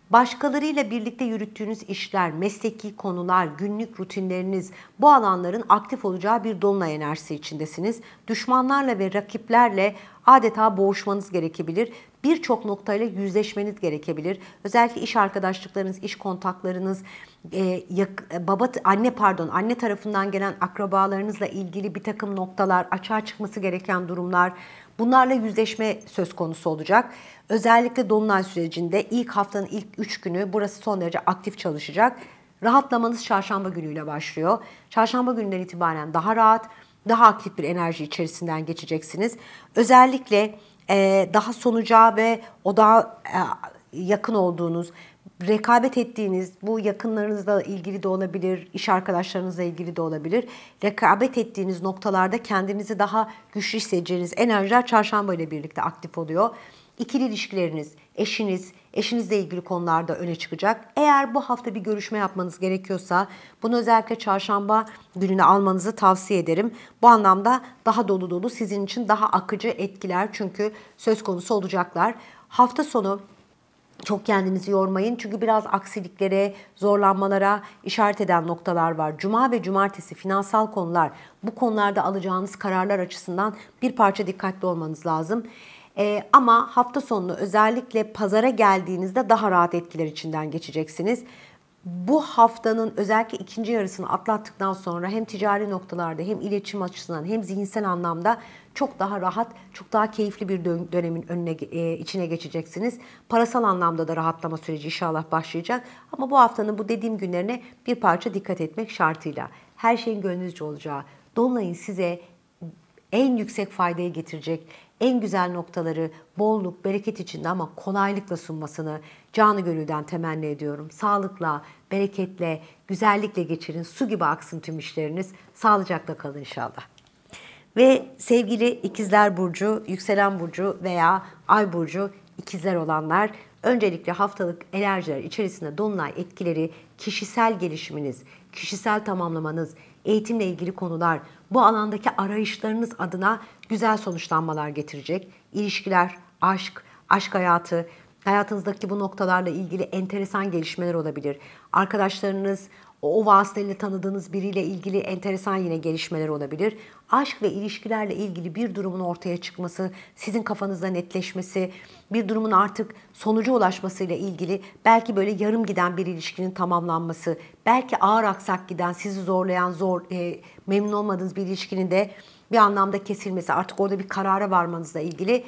başkalarıyla birlikte yürüttüğünüz işler, mesleki konular, günlük rutinleriniz bu alanların aktif olacağı bir dolunay enerjisi içindesiniz. Düşmanlarla ve rakiplerle adeta boğuşmanız gerekebilir. Birçok noktayla yüzleşmeniz gerekebilir. Özellikle iş arkadaşlıklarınız, iş kontaklarınız, e, yak, e, baba anne pardon anne tarafından gelen akrabalarınızla ilgili bir takım noktalar, açığa çıkması gereken durumlar, Bunlarla yüzleşme söz konusu olacak. Özellikle Dolunay sürecinde ilk haftanın ilk 3 günü burası son derece aktif çalışacak. Rahatlamanız çarşamba günüyle başlıyor. Çarşamba gününden itibaren daha rahat, daha aktif bir enerji içerisinden geçeceksiniz. Özellikle daha sonuca ve o daha yakın olduğunuz rekabet ettiğiniz, bu yakınlarınızla ilgili de olabilir, iş arkadaşlarınızla ilgili de olabilir. Rekabet ettiğiniz noktalarda kendinizi daha güçlü hissedeceğiniz enerjiler çarşamba ile birlikte aktif oluyor. İkili ilişkileriniz, eşiniz, eşinizle ilgili konularda öne çıkacak. Eğer bu hafta bir görüşme yapmanız gerekiyorsa bunu özellikle çarşamba gününe almanızı tavsiye ederim. Bu anlamda daha dolu dolu sizin için daha akıcı etkiler çünkü söz konusu olacaklar. Hafta sonu çok kendinizi yormayın. Çünkü biraz aksiliklere, zorlanmalara işaret eden noktalar var. Cuma ve cumartesi finansal konular, bu konularda alacağınız kararlar açısından bir parça dikkatli olmanız lazım. Ee, ama hafta sonu özellikle pazara geldiğinizde daha rahat etkiler içinden geçeceksiniz bu haftanın özellikle ikinci yarısını atlattıktan sonra hem ticari noktalarda hem iletişim açısından hem zihinsel anlamda çok daha rahat, çok daha keyifli bir dönemin önüne e, içine geçeceksiniz. Parasal anlamda da rahatlama süreci inşallah başlayacak. Ama bu haftanın bu dediğim günlerine bir parça dikkat etmek şartıyla her şeyin gönlünüzce olacağı, Dolunay'ın size en yüksek faydayı getirecek, en güzel noktaları bolluk, bereket içinde ama kolaylıkla sunmasını, canı gönülden temenni ediyorum. Sağlıkla, bereketle, güzellikle geçirin. Su gibi aksın tüm işleriniz. Sağlıcakla kalın inşallah. Ve sevgili ikizler burcu, yükselen burcu veya ay burcu ikizler olanlar öncelikle haftalık enerjiler içerisinde dolunay etkileri, kişisel gelişiminiz, kişisel tamamlamanız, eğitimle ilgili konular, bu alandaki arayışlarınız adına güzel sonuçlanmalar getirecek. İlişkiler, aşk, aşk hayatı, Hayatınızdaki bu noktalarla ilgili enteresan gelişmeler olabilir. Arkadaşlarınız, o, o vasıtayla tanıdığınız biriyle ilgili enteresan yine gelişmeler olabilir. Aşk ve ilişkilerle ilgili bir durumun ortaya çıkması, sizin kafanızda netleşmesi, bir durumun artık sonuca ulaşmasıyla ilgili belki böyle yarım giden bir ilişkinin tamamlanması, belki ağır aksak giden, sizi zorlayan, zor e, memnun olmadığınız bir ilişkinin de bir anlamda kesilmesi, artık orada bir karara varmanızla ilgili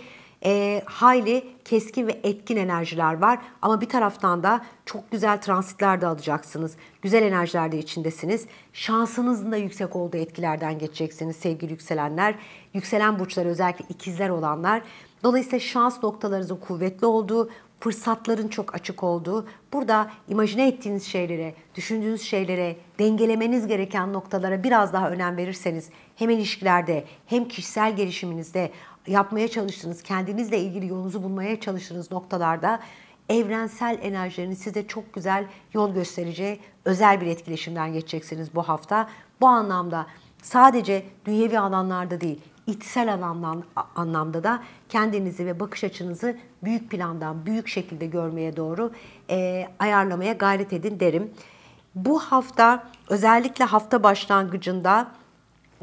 e, hayli keskin ve etkin enerjiler var. Ama bir taraftan da çok güzel transitler de alacaksınız. Güzel enerjiler de içindesiniz. Şansınızın da yüksek olduğu etkilerden geçeceksiniz sevgili yükselenler. Yükselen burçları özellikle ikizler olanlar. Dolayısıyla şans noktalarınızın kuvvetli olduğu, fırsatların çok açık olduğu, burada imajine ettiğiniz şeylere, düşündüğünüz şeylere, dengelemeniz gereken noktalara biraz daha önem verirseniz hem ilişkilerde hem kişisel gelişiminizde yapmaya çalıştığınız, kendinizle ilgili yolunuzu bulmaya çalıştığınız noktalarda evrensel enerjilerin size çok güzel yol göstereceği özel bir etkileşimden geçeceksiniz bu hafta. Bu anlamda sadece dünyevi alanlarda değil, içsel alandan, anlamda da kendinizi ve bakış açınızı büyük plandan, büyük şekilde görmeye doğru e, ayarlamaya gayret edin derim. Bu hafta özellikle hafta başlangıcında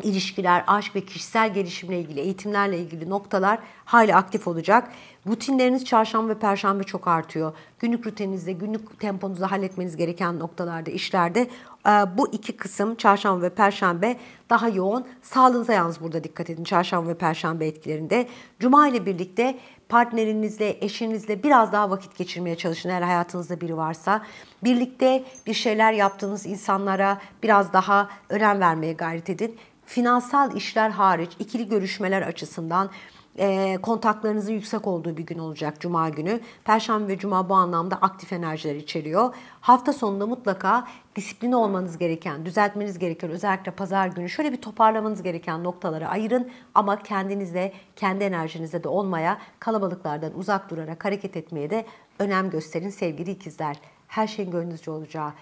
ilişkiler, aşk ve kişisel gelişimle ilgili eğitimlerle ilgili noktalar hala aktif olacak. Rutinleriniz çarşamba ve perşembe çok artıyor. Günlük rutininizde, günlük temponuzda halletmeniz gereken noktalarda, işlerde e, bu iki kısım çarşamba ve perşembe daha yoğun. Sağlığınıza yalnız burada dikkat edin çarşamba ve perşembe etkilerinde. Cuma ile birlikte partnerinizle, eşinizle biraz daha vakit geçirmeye çalışın eğer hayatınızda biri varsa. Birlikte bir şeyler yaptığınız insanlara biraz daha önem vermeye gayret edin finansal işler hariç ikili görüşmeler açısından e, kontaklarınızın yüksek olduğu bir gün olacak Cuma günü. Perşembe ve Cuma bu anlamda aktif enerjiler içeriyor. Hafta sonunda mutlaka disiplin olmanız gereken, düzeltmeniz gereken özellikle pazar günü şöyle bir toparlamanız gereken noktaları ayırın ama kendinize, kendi enerjinize de olmaya, kalabalıklardan uzak durarak hareket etmeye de önem gösterin sevgili ikizler. Her şeyin gönlünüzce olacağı,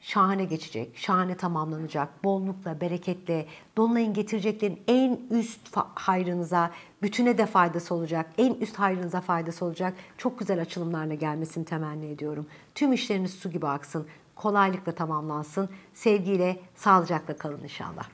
şahane geçecek, şahane tamamlanacak, bollukla, bereketle, Dolunay'ın getireceklerin en üst hayrınıza, bütüne de faydası olacak, en üst hayrınıza faydası olacak. Çok güzel açılımlarla gelmesini temenni ediyorum. Tüm işleriniz su gibi aksın, kolaylıkla tamamlansın. Sevgiyle, sağlıcakla kalın inşallah.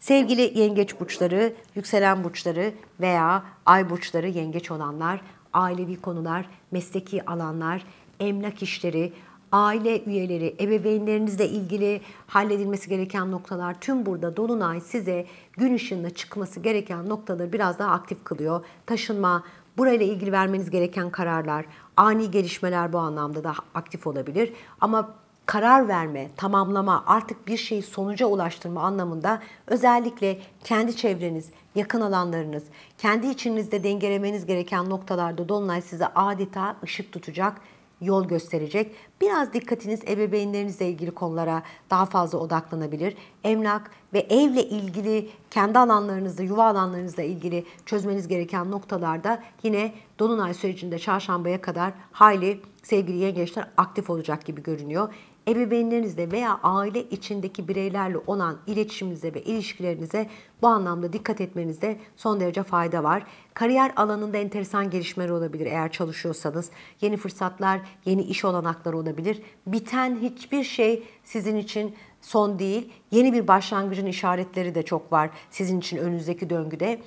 Sevgili yengeç burçları, yükselen burçları veya ay burçları yengeç olanlar, ailevi konular, mesleki alanlar, emlak işleri, aile üyeleri, ebeveynlerinizle ilgili halledilmesi gereken noktalar tüm burada Dolunay size gün ışığına çıkması gereken noktaları biraz daha aktif kılıyor. Taşınma, burayla ilgili vermeniz gereken kararlar, ani gelişmeler bu anlamda da aktif olabilir. Ama karar verme, tamamlama, artık bir şeyi sonuca ulaştırma anlamında özellikle kendi çevreniz, yakın alanlarınız, kendi içinizde dengelemeniz gereken noktalarda Dolunay size adeta ışık tutacak yol gösterecek. Biraz dikkatiniz ebeveynlerinizle ilgili konulara daha fazla odaklanabilir. Emlak ve evle ilgili kendi alanlarınızda, yuva alanlarınızla ilgili çözmeniz gereken noktalarda yine Dolunay sürecinde çarşambaya kadar hayli sevgili yengeçler aktif olacak gibi görünüyor ebeveynlerinizle veya aile içindeki bireylerle olan iletişiminize ve ilişkilerinize bu anlamda dikkat etmenizde son derece fayda var. Kariyer alanında enteresan gelişmeler olabilir eğer çalışıyorsanız. Yeni fırsatlar, yeni iş olanakları olabilir. Biten hiçbir şey sizin için son değil. Yeni bir başlangıcın işaretleri de çok var sizin için önünüzdeki döngüde.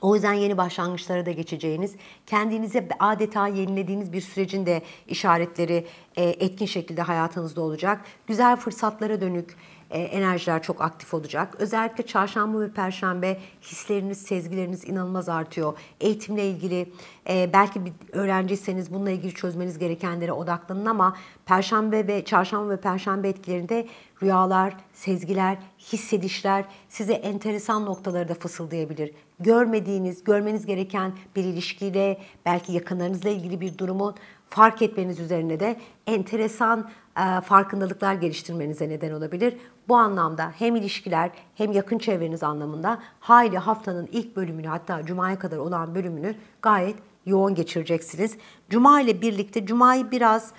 O yüzden yeni başlangıçlara da geçeceğiniz, kendinize adeta yenilediğiniz bir sürecin de işaretleri e, etkin şekilde hayatınızda olacak. Güzel fırsatlara dönük, e, enerjiler çok aktif olacak. Özellikle çarşamba ve perşembe hisleriniz, sezgileriniz inanılmaz artıyor. Eğitimle ilgili e, belki bir öğrenciyseniz bununla ilgili çözmeniz gerekenlere odaklanın ama perşembe ve çarşamba ve perşembe etkilerinde rüyalar, sezgiler, hissedişler size enteresan noktaları da fısıldayabilir. Görmediğiniz, görmeniz gereken bir ilişkiyle, belki yakınlarınızla ilgili bir durumun fark etmeniz üzerine de enteresan e, farkındalıklar geliştirmenize neden olabilir. Bu anlamda hem ilişkiler hem yakın çevreniz anlamında hayli haftanın ilk bölümünü hatta cumaya kadar olan bölümünü gayet yoğun geçireceksiniz. Cuma ile birlikte cumayı biraz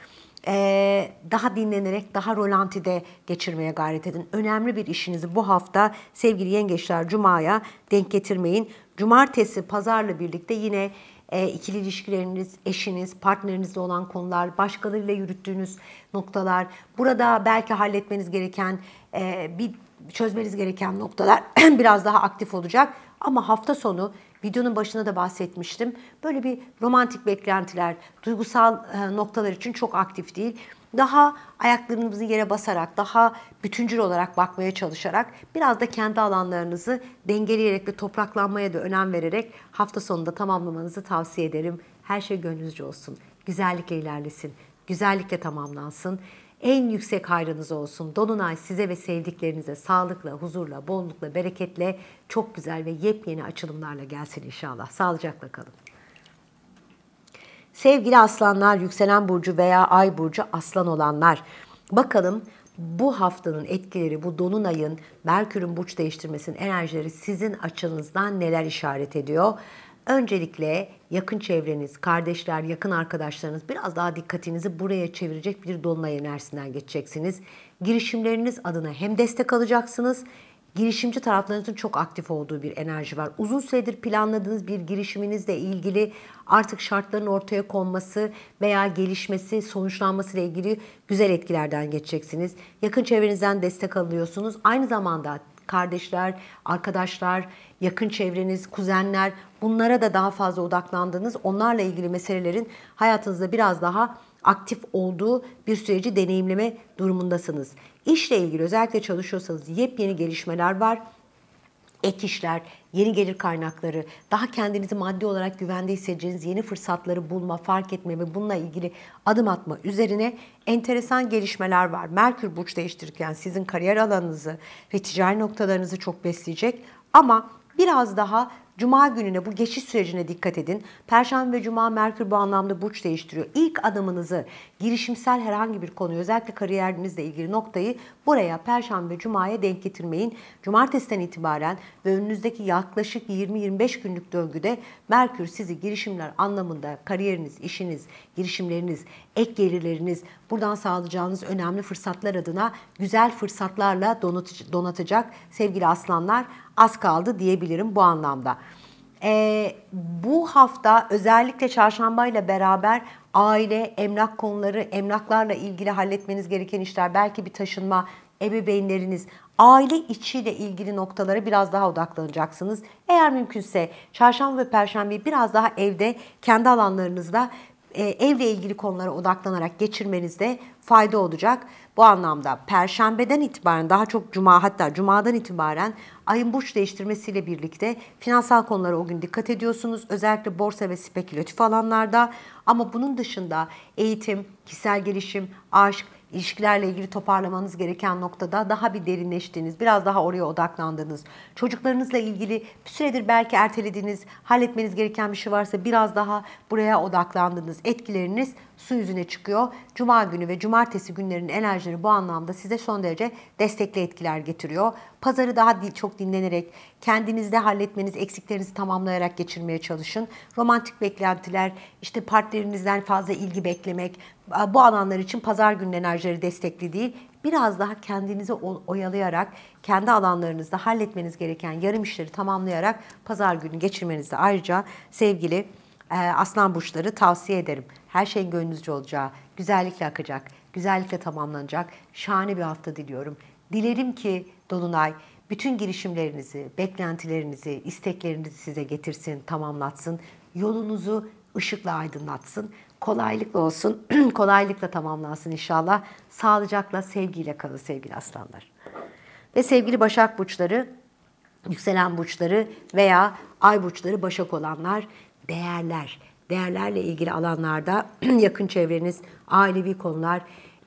ee, daha dinlenerek, daha rolantide geçirmeye gayret edin. Önemli bir işinizi bu hafta sevgili yengeçler Cuma'ya denk getirmeyin. Cumartesi, pazarla birlikte yine e, ikili ilişkileriniz, eşiniz, partnerinizle olan konular, başkalarıyla yürüttüğünüz noktalar, burada belki halletmeniz gereken e, bir çözmeniz gereken noktalar biraz daha aktif olacak. Ama hafta sonu videonun başına da bahsetmiştim. Böyle bir romantik beklentiler, duygusal e, noktalar için çok aktif değil daha ayaklarınızı yere basarak, daha bütüncül olarak bakmaya çalışarak, biraz da kendi alanlarınızı dengeleyerek ve topraklanmaya da önem vererek hafta sonunda tamamlamanızı tavsiye ederim. Her şey gönlünüzce olsun. Güzellikle ilerlesin. Güzellikle tamamlansın. En yüksek hayrınız olsun. Dolunay size ve sevdiklerinize sağlıkla, huzurla, bollukla, bereketle çok güzel ve yepyeni açılımlarla gelsin inşallah. Sağlıcakla kalın. Sevgili aslanlar, yükselen burcu veya ay burcu aslan olanlar. Bakalım bu haftanın etkileri, bu dolunayın, Merkür'ün burç değiştirmesinin enerjileri sizin açınızdan neler işaret ediyor? Öncelikle yakın çevreniz, kardeşler, yakın arkadaşlarınız biraz daha dikkatinizi buraya çevirecek bir dolunay enerjisinden geçeceksiniz. Girişimleriniz adına hem destek alacaksınız girişimci taraflarınızın çok aktif olduğu bir enerji var. Uzun süredir planladığınız bir girişiminizle ilgili artık şartların ortaya konması veya gelişmesi, sonuçlanması ile ilgili güzel etkilerden geçeceksiniz. Yakın çevrenizden destek alıyorsunuz. Aynı zamanda kardeşler, arkadaşlar, yakın çevreniz, kuzenler bunlara da daha fazla odaklandığınız, onlarla ilgili meselelerin hayatınızda biraz daha aktif olduğu bir süreci deneyimleme durumundasınız. İşle ilgili özellikle çalışıyorsanız yepyeni gelişmeler var ek işler, yeni gelir kaynakları, daha kendinizi maddi olarak güvende hissedeceğiniz yeni fırsatları bulma, fark etme ve bununla ilgili adım atma üzerine enteresan gelişmeler var. Merkür burç değiştirirken sizin kariyer alanınızı ve ticari noktalarınızı çok besleyecek ama biraz daha Cuma gününe bu geçiş sürecine dikkat edin. Perşembe ve Cuma Merkür bu anlamda burç değiştiriyor. İlk adımınızı girişimsel herhangi bir konu, özellikle kariyerinizle ilgili noktayı buraya Perşembe Cuma'ya denk getirmeyin. Cumartesiden itibaren ve önünüzdeki yaklaşık 20-25 günlük döngüde Merkür sizi girişimler anlamında kariyeriniz, işiniz, girişimleriniz, ek gelirleriniz Buradan sağlayacağınız önemli fırsatlar adına güzel fırsatlarla donatacak sevgili aslanlar az kaldı diyebilirim bu anlamda. Ee, bu hafta özellikle Çarşamba ile beraber aile, emlak konuları, emlaklarla ilgili halletmeniz gereken işler, belki bir taşınma, ebeveynleriniz, aile içiyle ilgili noktalara biraz daha odaklanacaksınız. Eğer mümkünse çarşamba ve perşembe biraz daha evde kendi alanlarınızda e, evle ilgili konulara odaklanarak geçirmenizde fayda olacak. Bu anlamda perşembeden itibaren daha çok cuma hatta cumadan itibaren ayın burç değiştirmesiyle birlikte finansal konulara o gün dikkat ediyorsunuz. Özellikle borsa ve spekülatif alanlarda ama bunun dışında eğitim, kişisel gelişim, aşk, ilişkilerle ilgili toparlamanız gereken noktada daha bir derinleştiğiniz, biraz daha oraya odaklandığınız, çocuklarınızla ilgili bir süredir belki ertelediğiniz, halletmeniz gereken bir şey varsa biraz daha buraya odaklandığınız etkileriniz su yüzüne çıkıyor. Cuma günü ve cumartesi günlerinin enerjileri bu anlamda size son derece destekli etkiler getiriyor. Pazarı daha çok dinlenerek, kendinizde halletmeniz, eksiklerinizi tamamlayarak geçirmeye çalışın. Romantik beklentiler, işte partnerinizden fazla ilgi beklemek, bu alanlar için pazar günü enerjileri destekli değil. Biraz daha kendinizi oyalayarak, kendi alanlarınızda halletmeniz gereken yarım işleri tamamlayarak pazar günü geçirmenizde ayrıca sevgili ee, aslan burçları tavsiye ederim. Her şeyin gönlünüzce olacağı, güzellikle akacak, güzellikle tamamlanacak şahane bir hafta diliyorum. Dilerim ki Dolunay bütün girişimlerinizi, beklentilerinizi, isteklerinizi size getirsin, tamamlatsın. Yolunuzu ışıkla aydınlatsın. Kolaylıkla olsun, kolaylıkla tamamlansın inşallah. Sağlıcakla, sevgiyle kalın sevgili aslanlar. Ve sevgili Başak Burçları, yükselen burçları veya ay burçları Başak olanlar değerler, değerlerle ilgili alanlarda yakın çevreniz, ailevi konular,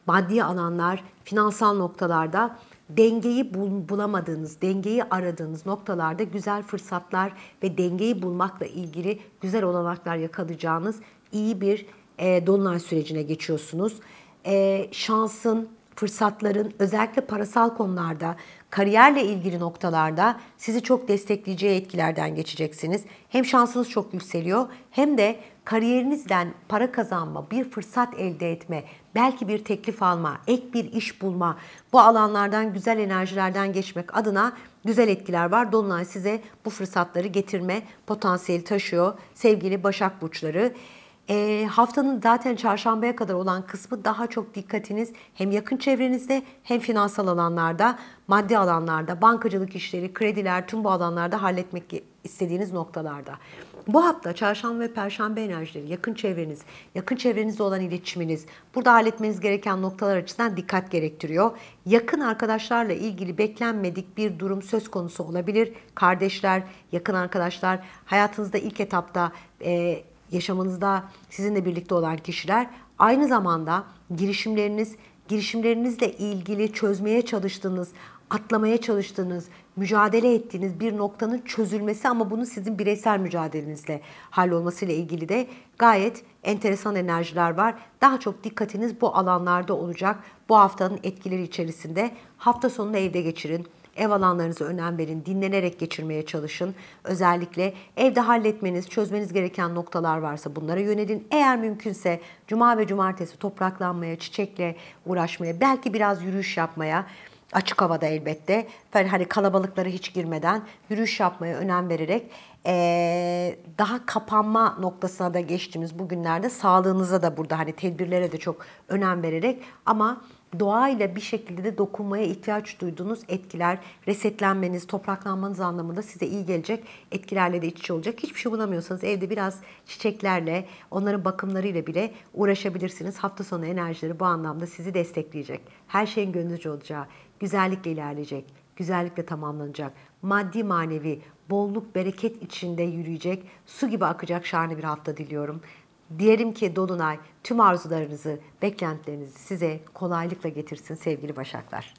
maddi alanlar, finansal noktalarda dengeyi bulamadığınız, dengeyi aradığınız noktalarda güzel fırsatlar ve dengeyi bulmakla ilgili güzel olanaklar yakalayacağınız iyi bir e, dolunay sürecine geçiyorsunuz. E, şansın, fırsatların özellikle parasal konularda kariyerle ilgili noktalarda sizi çok destekleyeceği etkilerden geçeceksiniz. Hem şansınız çok yükseliyor hem de kariyerinizden para kazanma, bir fırsat elde etme, belki bir teklif alma, ek bir iş bulma, bu alanlardan güzel enerjilerden geçmek adına güzel etkiler var. Dolunay size bu fırsatları getirme potansiyeli taşıyor sevgili Başak Burçları. E, haftanın zaten çarşambaya kadar olan kısmı daha çok dikkatiniz hem yakın çevrenizde hem finansal alanlarda, maddi alanlarda, bankacılık işleri, krediler tüm bu alanlarda halletmek istediğiniz noktalarda. Bu hafta çarşamba ve perşembe enerjileri yakın çevreniz, yakın çevrenizde olan iletişiminiz, burada halletmeniz gereken noktalar açısından dikkat gerektiriyor. Yakın arkadaşlarla ilgili beklenmedik bir durum söz konusu olabilir. Kardeşler, yakın arkadaşlar hayatınızda ilk etapta e, yaşamınızda sizinle birlikte olan kişiler aynı zamanda girişimleriniz, girişimlerinizle ilgili çözmeye çalıştığınız, atlamaya çalıştığınız, mücadele ettiğiniz bir noktanın çözülmesi ama bunun sizin bireysel mücadelenizle hallolmasıyla ilgili de gayet enteresan enerjiler var. Daha çok dikkatiniz bu alanlarda olacak. Bu haftanın etkileri içerisinde hafta sonunu evde geçirin Ev alanlarınıza önem verin, dinlenerek geçirmeye çalışın. Özellikle evde halletmeniz, çözmeniz gereken noktalar varsa bunlara yönelin. Eğer mümkünse cuma ve cumartesi topraklanmaya, çiçekle uğraşmaya, belki biraz yürüyüş yapmaya, açık havada elbette hani kalabalıklara hiç girmeden yürüyüş yapmaya önem vererek ee, daha kapanma noktasına da geçtiğimiz bugünlerde sağlığınıza da burada hani tedbirlere de çok önem vererek ama doğayla bir şekilde de dokunmaya ihtiyaç duyduğunuz etkiler, resetlenmeniz, topraklanmanız anlamında size iyi gelecek etkilerle de iç içe olacak. Hiçbir şey bulamıyorsanız evde biraz çiçeklerle, onların bakımlarıyla bile uğraşabilirsiniz. Hafta sonu enerjileri bu anlamda sizi destekleyecek. Her şeyin gönlünüzce olacağı, güzellikle ilerleyecek, güzellikle tamamlanacak. Maddi manevi, bolluk, bereket içinde yürüyecek, su gibi akacak şahane bir hafta diliyorum. Diyelim ki Dolunay tüm arzularınızı, beklentilerinizi size kolaylıkla getirsin sevgili Başaklar.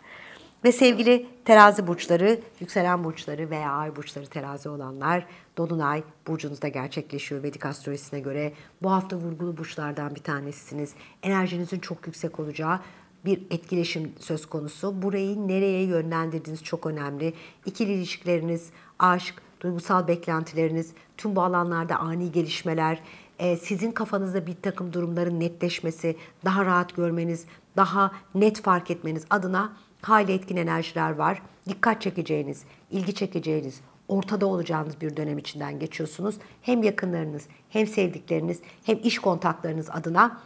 Ve sevgili terazi burçları, yükselen burçları veya ay burçları terazi olanlar Dolunay burcunuzda gerçekleşiyor Vedik astrolojisine göre. Bu hafta vurgulu burçlardan bir tanesisiniz. Enerjinizin çok yüksek olacağı bir etkileşim söz konusu. Burayı nereye yönlendirdiğiniz çok önemli. İkili ilişkileriniz, aşk, duygusal beklentileriniz, tüm bu alanlarda ani gelişmeler, ee, sizin kafanızda bir takım durumların netleşmesi, daha rahat görmeniz, daha net fark etmeniz adına hali etkin enerjiler var. Dikkat çekeceğiniz, ilgi çekeceğiniz, ortada olacağınız bir dönem içinden geçiyorsunuz. Hem yakınlarınız, hem sevdikleriniz, hem iş kontaklarınız adına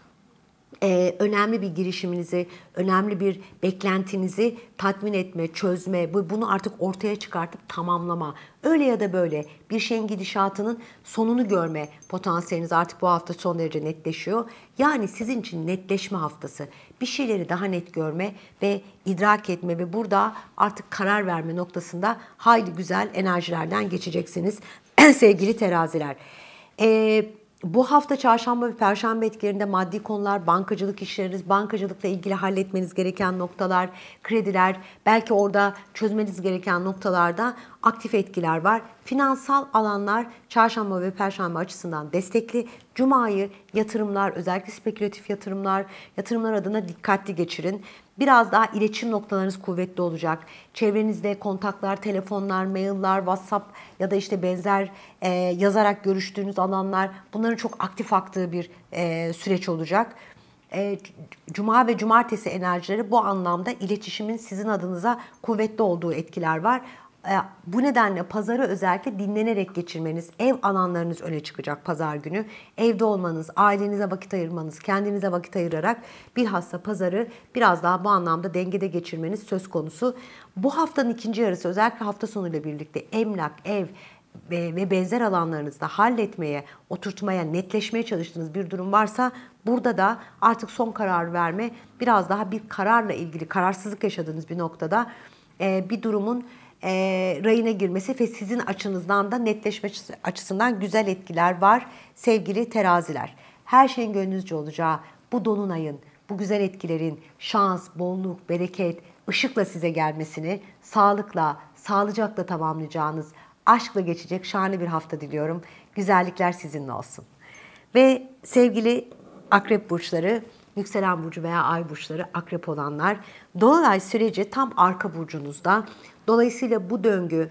ee, önemli bir girişiminizi, önemli bir beklentinizi tatmin etme, çözme, bunu artık ortaya çıkartıp tamamlama. Öyle ya da böyle bir şeyin gidişatının sonunu görme potansiyeliniz artık bu hafta son derece netleşiyor. Yani sizin için netleşme haftası. Bir şeyleri daha net görme ve idrak etme ve burada artık karar verme noktasında hayli güzel enerjilerden geçeceksiniz sevgili teraziler. Ee, bu hafta çarşamba ve perşembe etkilerinde maddi konular, bankacılık işleriniz, bankacılıkla ilgili halletmeniz gereken noktalar, krediler, belki orada çözmeniz gereken noktalarda aktif etkiler var. Finansal alanlar çarşamba ve perşembe açısından destekli. Cuma'yı yatırımlar, özellikle spekülatif yatırımlar, yatırımlar adına dikkatli geçirin. Biraz daha iletişim noktalarınız kuvvetli olacak. Çevrenizde kontaklar, telefonlar, mailler, WhatsApp ya da işte benzer e, yazarak görüştüğünüz alanlar bunların çok aktif aktığı bir e, süreç olacak. E, Cuma ve cumartesi enerjileri bu anlamda iletişimin sizin adınıza kuvvetli olduğu etkiler var. E, bu nedenle pazarı özellikle dinlenerek geçirmeniz, ev alanlarınız öne çıkacak pazar günü. Evde olmanız, ailenize vakit ayırmanız, kendinize vakit ayırarak bilhassa pazarı biraz daha bu anlamda dengede geçirmeniz söz konusu. Bu haftanın ikinci yarısı özellikle hafta sonuyla birlikte emlak, ev, e, ve benzer alanlarınızda halletmeye, oturtmaya, netleşmeye çalıştığınız bir durum varsa burada da artık son karar verme biraz daha bir kararla ilgili kararsızlık yaşadığınız bir noktada e, bir durumun e, rayına girmesi ve sizin açınızdan da netleşme açısından güzel etkiler var sevgili teraziler. Her şeyin gönlünüzce olacağı bu dolunayın, bu güzel etkilerin şans, bolluk, bereket, ışıkla size gelmesini, sağlıkla, sağlıcakla tamamlayacağınız, aşkla geçecek şahane bir hafta diliyorum. Güzellikler sizinle olsun. Ve sevgili akrep burçları yükselen burcu veya ay burçları akrep olanlar. Dolunay süreci tam arka burcunuzda. Dolayısıyla bu döngü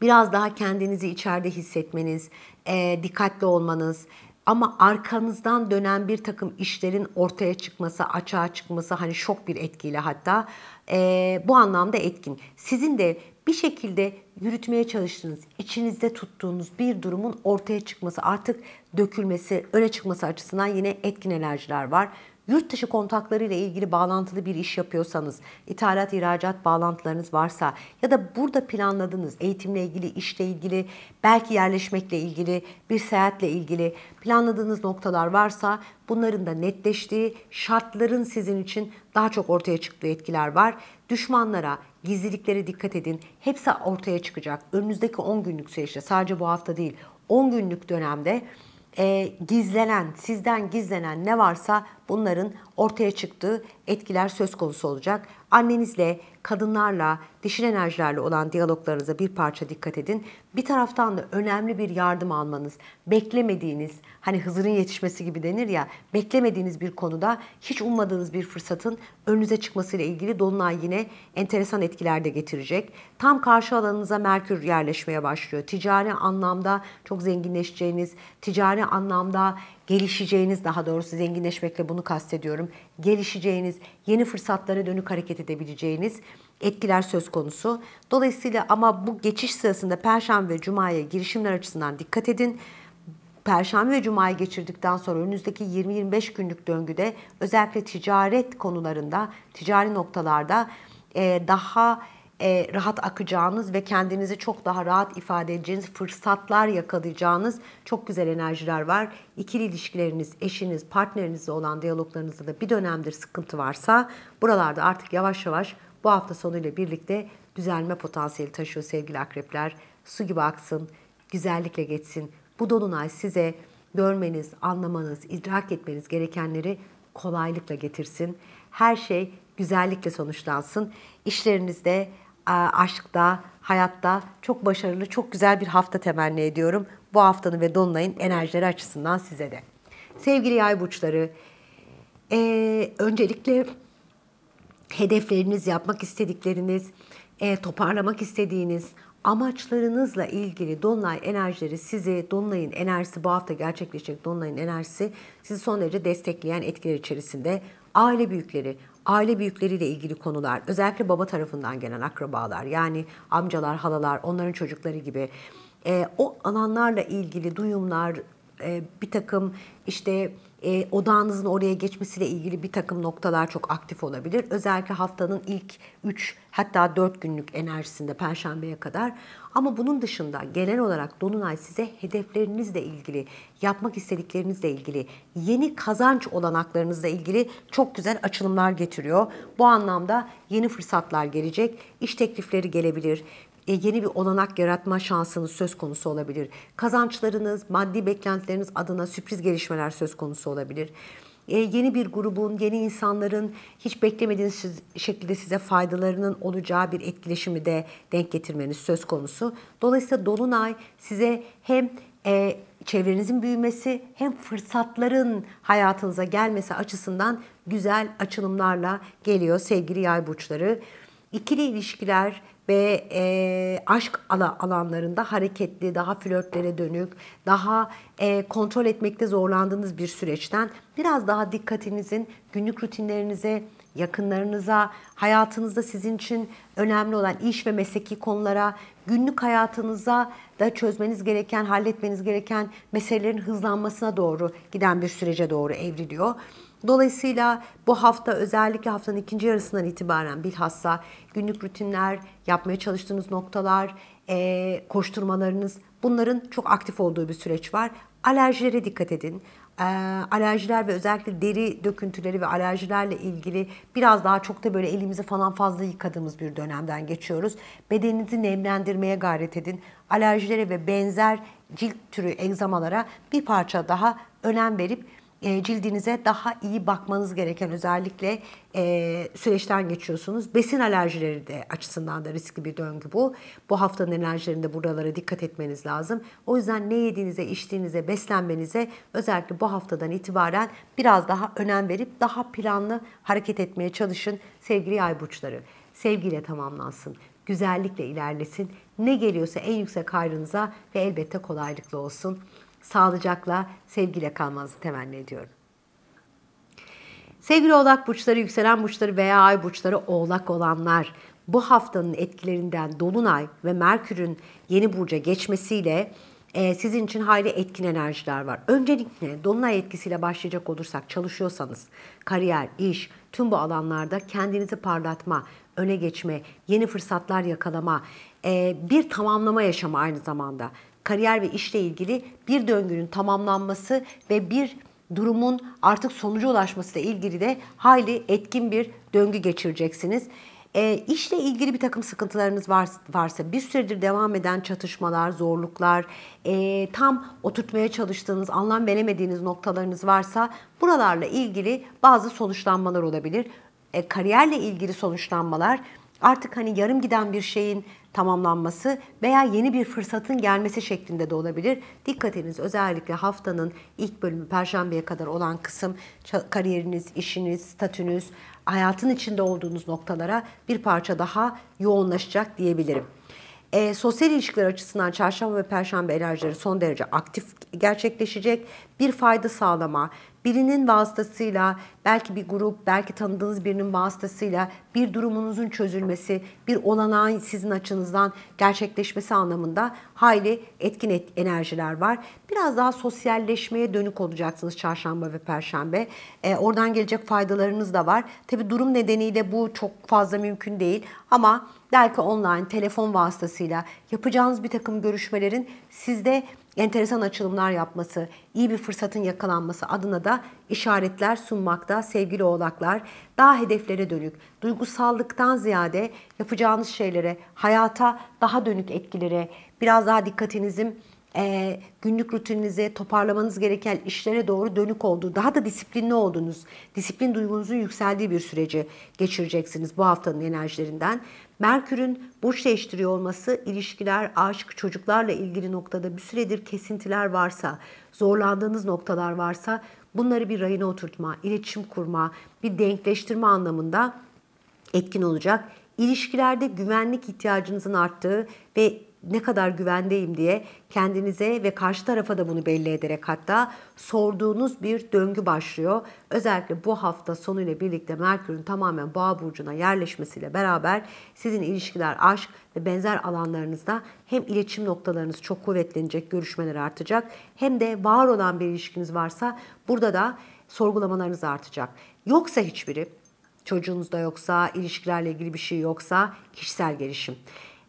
biraz daha kendinizi içeride hissetmeniz, e, dikkatli olmanız, ama arkanızdan dönen bir takım işlerin ortaya çıkması, açığa çıkması hani şok bir etkiyle hatta e, bu anlamda etkin. Sizin de bir şekilde yürütmeye çalıştığınız, içinizde tuttuğunuz bir durumun ortaya çıkması artık dökülmesi, öne çıkması açısından yine etkin enerjiler var. Yurt dışı kontakları ile ilgili bağlantılı bir iş yapıyorsanız, ithalat ihracat bağlantılarınız varsa ya da burada planladığınız eğitimle ilgili, işle ilgili, belki yerleşmekle ilgili, bir seyahatle ilgili planladığınız noktalar varsa bunların da netleştiği, şartların sizin için daha çok ortaya çıktığı etkiler var. Düşmanlara, gizliliklere dikkat edin. Hepsi ortaya çıkacak. Önünüzdeki 10 günlük süreçte sadece bu hafta değil, 10 günlük dönemde e, gizlenen, sizden gizlenen ne varsa bunların ortaya çıktığı etkiler söz konusu olacak. Annenizle, kadınlarla, dişil enerjilerle olan diyaloglarınıza bir parça dikkat edin. Bir taraftan da önemli bir yardım almanız, beklemediğiniz, hani Hızır'ın yetişmesi gibi denir ya beklemediğiniz bir konuda hiç ummadığınız bir fırsatın önünüze çıkmasıyla ilgili Dolunay yine enteresan etkiler de getirecek. Tam karşı alanınıza Merkür yerleşmeye başlıyor. Ticari anlamda çok zenginleşeceğiniz, ticari anlamda gelişeceğiniz daha doğrusu zenginleşmekle bunu kastediyorum. Gelişeceğiniz, yeni fırsatlara dönük hareket edebileceğiniz etkiler söz konusu. Dolayısıyla ama bu geçiş sırasında Perşembe ve Cuma'ya girişimler açısından dikkat edin. Perşembe ve Cuma'yı geçirdikten sonra önümüzdeki 20-25 günlük döngüde özellikle ticaret konularında, ticari noktalarda e, daha e, rahat akacağınız ve kendinizi çok daha rahat ifade edeceğiniz fırsatlar yakalayacağınız çok güzel enerjiler var. İkili ilişkileriniz, eşiniz, partnerinizle olan diyaloglarınızda da bir dönemdir sıkıntı varsa buralarda artık yavaş yavaş bu hafta sonuyla birlikte düzelme potansiyeli taşıyor sevgili akrepler. Su gibi aksın, güzellikle geçsin bu dolunay size görmeniz, anlamanız, idrak etmeniz gerekenleri kolaylıkla getirsin. Her şey güzellikle sonuçlansın. İşlerinizde, aşkta, hayatta çok başarılı, çok güzel bir hafta temenni ediyorum. Bu haftanın ve Dolunay'ın enerjileri açısından size de. Sevgili yay burçları, e, öncelikle hedefleriniz, yapmak istedikleriniz, e, toparlamak istediğiniz, Amaçlarınızla ilgili Dolunay enerjileri sizi, Dolunay'ın enerjisi bu hafta gerçekleşecek Dolunay'ın enerjisi sizi son derece destekleyen etkiler içerisinde aile büyükleri, aile büyükleriyle ilgili konular, özellikle baba tarafından gelen akrabalar yani amcalar, halalar, onların çocukları gibi e, o alanlarla ilgili duyumlar, e, bir takım işte e, odağınızın oraya geçmesiyle ilgili bir takım noktalar çok aktif olabilir. Özellikle haftanın ilk 3 hatta 4 günlük enerjisinde perşembeye kadar. Ama bunun dışında genel olarak Dolunay size hedeflerinizle ilgili, yapmak istediklerinizle ilgili, yeni kazanç olanaklarınızla ilgili çok güzel açılımlar getiriyor. Bu anlamda yeni fırsatlar gelecek, iş teklifleri gelebilir, e, yeni bir olanak yaratma şansınız söz konusu olabilir. Kazançlarınız, maddi beklentileriniz adına sürpriz gelişmeler söz konusu olabilir. E, yeni bir grubun, yeni insanların hiç beklemediğiniz şekilde size faydalarının olacağı bir etkileşimi de denk getirmeniz söz konusu. Dolayısıyla Dolunay size hem e, çevrenizin büyümesi hem fırsatların hayatınıza gelmesi açısından güzel açılımlarla geliyor sevgili yay burçları. İkili ilişkiler ve e, aşk alanlarında hareketli, daha flörtlere dönük, daha e, kontrol etmekte zorlandığınız bir süreçten biraz daha dikkatinizin günlük rutinlerinize, yakınlarınıza, hayatınızda sizin için önemli olan iş ve mesleki konulara, günlük hayatınıza da çözmeniz gereken, halletmeniz gereken meselelerin hızlanmasına doğru giden bir sürece doğru evriliyor. Dolayısıyla bu hafta özellikle haftanın ikinci yarısından itibaren bilhassa günlük rutinler, yapmaya çalıştığınız noktalar, e, koşturmalarınız bunların çok aktif olduğu bir süreç var. Alerjilere dikkat edin. E, alerjiler ve özellikle deri döküntüleri ve alerjilerle ilgili biraz daha çok da böyle elimizi falan fazla yıkadığımız bir dönemden geçiyoruz. Bedeninizi nemlendirmeye gayret edin. Alerjilere ve benzer cilt türü egzamalara bir parça daha önem verip e, cildinize daha iyi bakmanız gereken özellikle e, süreçten geçiyorsunuz. Besin alerjileri de açısından da riskli bir döngü bu. Bu haftanın enerjilerinde buralara dikkat etmeniz lazım. O yüzden ne yediğinize, içtiğinize, beslenmenize özellikle bu haftadan itibaren biraz daha önem verip daha planlı hareket etmeye çalışın sevgili yay burçları. Sevgiyle tamamlansın, güzellikle ilerlesin. Ne geliyorsa en yüksek hayrınıza ve elbette kolaylıkla olsun sağlıcakla, sevgiyle kalmanızı temenni ediyorum. Sevgili oğlak burçları, yükselen burçları veya ay burçları oğlak olanlar bu haftanın etkilerinden Dolunay ve Merkür'ün yeni burca geçmesiyle e, sizin için hayli etkin enerjiler var. Öncelikle Dolunay etkisiyle başlayacak olursak çalışıyorsanız kariyer, iş, tüm bu alanlarda kendinizi parlatma, öne geçme, yeni fırsatlar yakalama, e, bir tamamlama yaşama aynı zamanda kariyer ve işle ilgili bir döngünün tamamlanması ve bir durumun artık sonuca ulaşmasıyla ilgili de hayli etkin bir döngü geçireceksiniz. E, işle ilgili bir takım sıkıntılarınız varsa, bir süredir devam eden çatışmalar, zorluklar, e, tam oturtmaya çalıştığınız, anlam veremediğiniz noktalarınız varsa buralarla ilgili bazı sonuçlanmalar olabilir. E, kariyerle ilgili sonuçlanmalar, artık hani yarım giden bir şeyin tamamlanması veya yeni bir fırsatın gelmesi şeklinde de olabilir. Dikkatiniz özellikle haftanın ilk bölümü perşembeye kadar olan kısım kariyeriniz, işiniz, statünüz, hayatın içinde olduğunuz noktalara bir parça daha yoğunlaşacak diyebilirim. E, sosyal ilişkiler açısından çarşamba ve perşembe enerjileri son derece aktif gerçekleşecek. Bir fayda sağlama, birinin vasıtasıyla, belki bir grup, belki tanıdığınız birinin vasıtasıyla bir durumunuzun çözülmesi, bir olanağın sizin açınızdan gerçekleşmesi anlamında hayli etkin et, enerjiler var. Biraz daha sosyalleşmeye dönük olacaksınız çarşamba ve perşembe. E, oradan gelecek faydalarınız da var. Tabi durum nedeniyle bu çok fazla mümkün değil ama belki online, telefon vasıtasıyla yapacağınız bir takım görüşmelerin sizde enteresan açılımlar yapması, iyi bir fırsatın yakalanması adına da işaretler sunmakta sevgili oğlaklar. Daha hedeflere dönük, duygusallıktan ziyade yapacağınız şeylere, hayata daha dönük etkilere, biraz daha dikkatinizin e, günlük rutininize, toparlamanız gereken işlere doğru dönük olduğu, daha da disiplinli olduğunuz, disiplin duygunuzun yükseldiği bir süreci geçireceksiniz bu haftanın enerjilerinden. Merkür'ün burç değiştiriyor olması ilişkiler, aşk, çocuklarla ilgili noktada bir süredir kesintiler varsa, zorlandığınız noktalar varsa bunları bir rayına oturtma, iletişim kurma, bir denkleştirme anlamında etkin olacak. İlişkilerde güvenlik ihtiyacınızın arttığı ve ne kadar güvendeyim diye kendinize ve karşı tarafa da bunu belli ederek hatta sorduğunuz bir döngü başlıyor. Özellikle bu hafta sonuyla birlikte Merkür'ün tamamen Boğa burcuna yerleşmesiyle beraber sizin ilişkiler, aşk ve benzer alanlarınızda hem iletişim noktalarınız çok kuvvetlenecek, görüşmeler artacak hem de var olan bir ilişkiniz varsa burada da sorgulamalarınız artacak. Yoksa hiçbiri çocuğunuzda yoksa, ilişkilerle ilgili bir şey yoksa kişisel gelişim.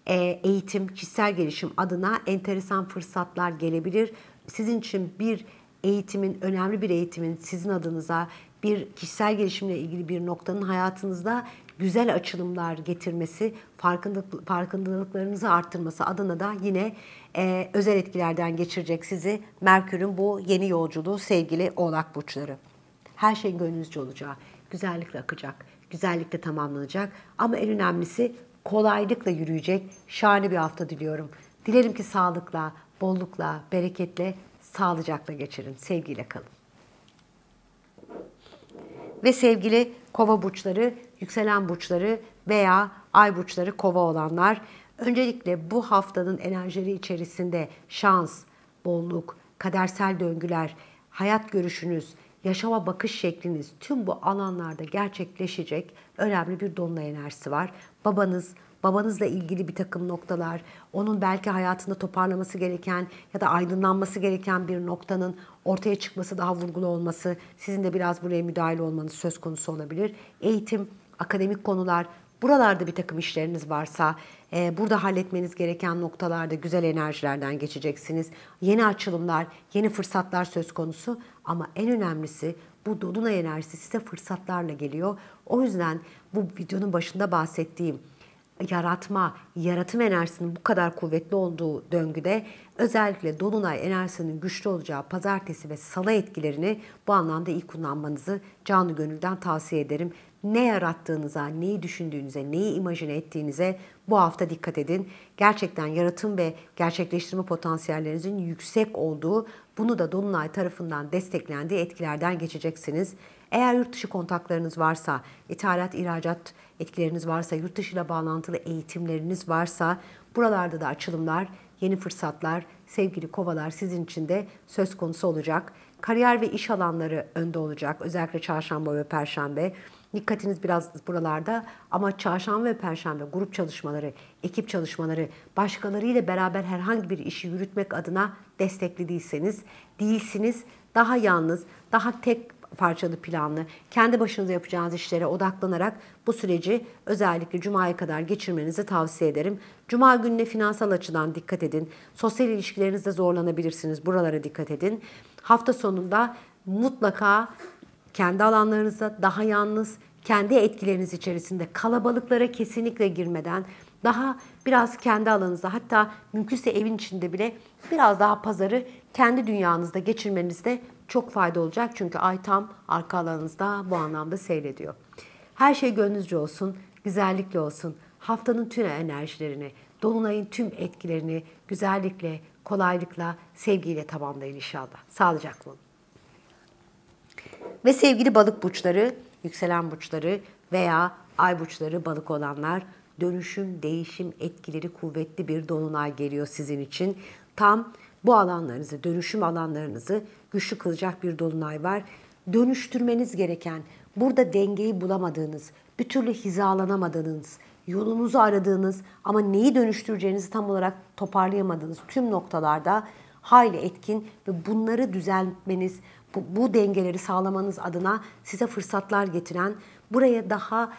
E, eğitim, kişisel gelişim adına enteresan fırsatlar gelebilir. Sizin için bir eğitimin, önemli bir eğitimin sizin adınıza bir kişisel gelişimle ilgili bir noktanın hayatınızda güzel açılımlar getirmesi, farkındalık, farkındalıklarınızı arttırması adına da yine e, özel etkilerden geçirecek sizi Merkür'ün bu yeni yolculuğu sevgili oğlak burçları. Her şey gönlünüzce olacağı, güzellikle akacak, güzellikle tamamlanacak ama en önemlisi kolaylıkla yürüyecek şahane bir hafta diliyorum. Dilerim ki sağlıkla, bollukla, bereketle, sağlıcakla geçirin. Sevgiyle kalın. Ve sevgili kova burçları, yükselen burçları veya ay burçları kova olanlar öncelikle bu haftanın enerjileri içerisinde şans, bolluk, kadersel döngüler, hayat görüşünüz, yaşama bakış şekliniz tüm bu alanlarda gerçekleşecek önemli bir dolunay enerjisi var babanız, babanızla ilgili bir takım noktalar, onun belki hayatında toparlaması gereken ya da aydınlanması gereken bir noktanın ortaya çıkması, daha vurgulu olması, sizin de biraz buraya müdahil olmanız söz konusu olabilir. Eğitim, akademik konular, buralarda bir takım işleriniz varsa, e, burada halletmeniz gereken noktalarda güzel enerjilerden geçeceksiniz. Yeni açılımlar, yeni fırsatlar söz konusu ama en önemlisi bu dolunay enerjisi size fırsatlarla geliyor. O yüzden bu videonun başında bahsettiğim yaratma, yaratım enerjisinin bu kadar kuvvetli olduğu döngüde özellikle dolunay enerjisinin güçlü olacağı pazartesi ve salı etkilerini bu anlamda iyi kullanmanızı canı gönülden tavsiye ederim ne yarattığınıza, neyi düşündüğünüze, neyi imajine ettiğinize bu hafta dikkat edin. Gerçekten yaratım ve gerçekleştirme potansiyellerinizin yüksek olduğu, bunu da Dolunay tarafından desteklendiği etkilerden geçeceksiniz. Eğer yurt dışı kontaklarınız varsa, ithalat, ihracat etkileriniz varsa, yurt dışı ile bağlantılı eğitimleriniz varsa buralarda da açılımlar, yeni fırsatlar, sevgili kovalar sizin için de söz konusu olacak. Kariyer ve iş alanları önde olacak özellikle çarşamba ve perşembe. Dikkatiniz biraz buralarda ama çarşamba ve perşembe grup çalışmaları, ekip çalışmaları, başkalarıyla beraber herhangi bir işi yürütmek adına destekli değilseniz, değilsiniz, daha yalnız, daha tek parçalı planlı, kendi başınıza yapacağınız işlere odaklanarak bu süreci özellikle Cuma'ya kadar geçirmenizi tavsiye ederim. Cuma gününe finansal açıdan dikkat edin. Sosyal ilişkilerinizde zorlanabilirsiniz. Buralara dikkat edin. Hafta sonunda mutlaka kendi alanlarınızda daha yalnız, kendi etkileriniz içerisinde kalabalıklara kesinlikle girmeden daha biraz kendi alanınızda hatta mümkünse evin içinde bile biraz daha pazarı kendi dünyanızda geçirmenizde çok fayda olacak. Çünkü ay tam arka alanınızda bu anlamda seyrediyor. Her şey gönlünüzce olsun, güzellikle olsun. Haftanın tüm enerjilerini, dolunayın tüm etkilerini güzellikle, kolaylıkla, sevgiyle tamamlayın inşallah. Sağlıcakla olun ve sevgili balık burçları, yükselen burçları veya ay burçları balık olanlar dönüşüm, değişim etkileri kuvvetli bir dolunay geliyor sizin için. Tam bu alanlarınızı, dönüşüm alanlarınızı güçlü kılacak bir dolunay var. Dönüştürmeniz gereken, burada dengeyi bulamadığınız, bir türlü hizalanamadığınız, yolunuzu aradığınız ama neyi dönüştüreceğinizi tam olarak toparlayamadığınız tüm noktalarda hayli etkin ve bunları düzeltmeniz, bu, bu dengeleri sağlamanız adına size fırsatlar getiren, buraya daha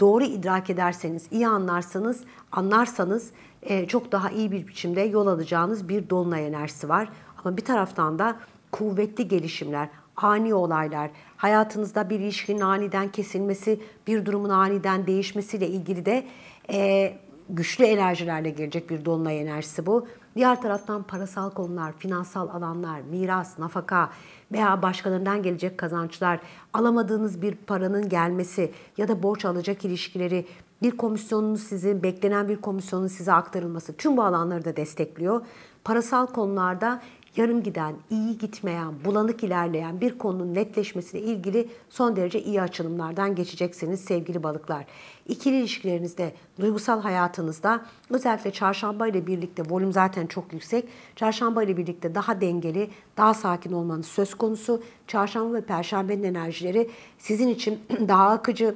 doğru idrak ederseniz, iyi anlarsanız, anlarsanız e, çok daha iyi bir biçimde yol alacağınız bir dolunay enerjisi var. Ama bir taraftan da kuvvetli gelişimler, ani olaylar, hayatınızda bir ilişkinin aniden kesilmesi, bir durumun aniden değişmesiyle ilgili de e, güçlü enerjilerle gelecek bir dolunay enerjisi bu. Diğer taraftan parasal konular, finansal alanlar, miras, nafaka veya başkalarından gelecek kazançlar, alamadığınız bir paranın gelmesi ya da borç alacak ilişkileri, bir komisyonunuz sizin, beklenen bir komisyonun size aktarılması tüm bu alanları da destekliyor. Parasal konularda yarım giden, iyi gitmeyen, bulanık ilerleyen bir konunun netleşmesiyle ilgili son derece iyi açılımlardan geçeceksiniz sevgili balıklar. İkili ilişkilerinizde, duygusal hayatınızda özellikle çarşamba ile birlikte volüm zaten çok yüksek. Çarşamba ile birlikte daha dengeli, daha sakin olmanız söz konusu. Çarşamba ve perşembenin enerjileri sizin için daha akıcı,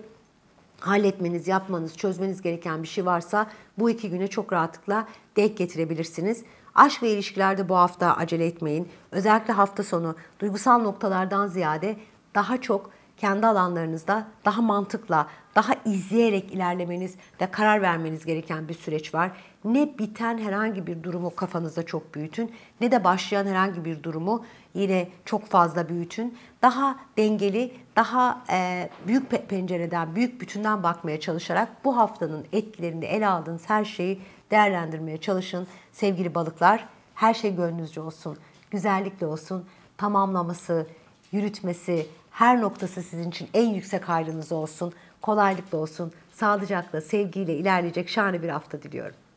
halletmeniz, yapmanız, çözmeniz gereken bir şey varsa bu iki güne çok rahatlıkla denk getirebilirsiniz. Aşk ve ilişkilerde bu hafta acele etmeyin. Özellikle hafta sonu duygusal noktalardan ziyade daha çok kendi alanlarınızda daha mantıkla, daha izleyerek ilerlemeniz ve karar vermeniz gereken bir süreç var. Ne biten herhangi bir durumu kafanızda çok büyütün, ne de başlayan herhangi bir durumu yine çok fazla büyütün. Daha dengeli, daha e, büyük pencereden, büyük bütünden bakmaya çalışarak bu haftanın etkilerini ele aldığınız her şeyi değerlendirmeye çalışın. Sevgili balıklar her şey gönlünüzce olsun, güzellikle olsun, tamamlaması, yürütmesi, her noktası sizin için en yüksek hayrınız olsun, kolaylıkla olsun, sağlıcakla, sevgiyle ilerleyecek şahane bir hafta diliyorum.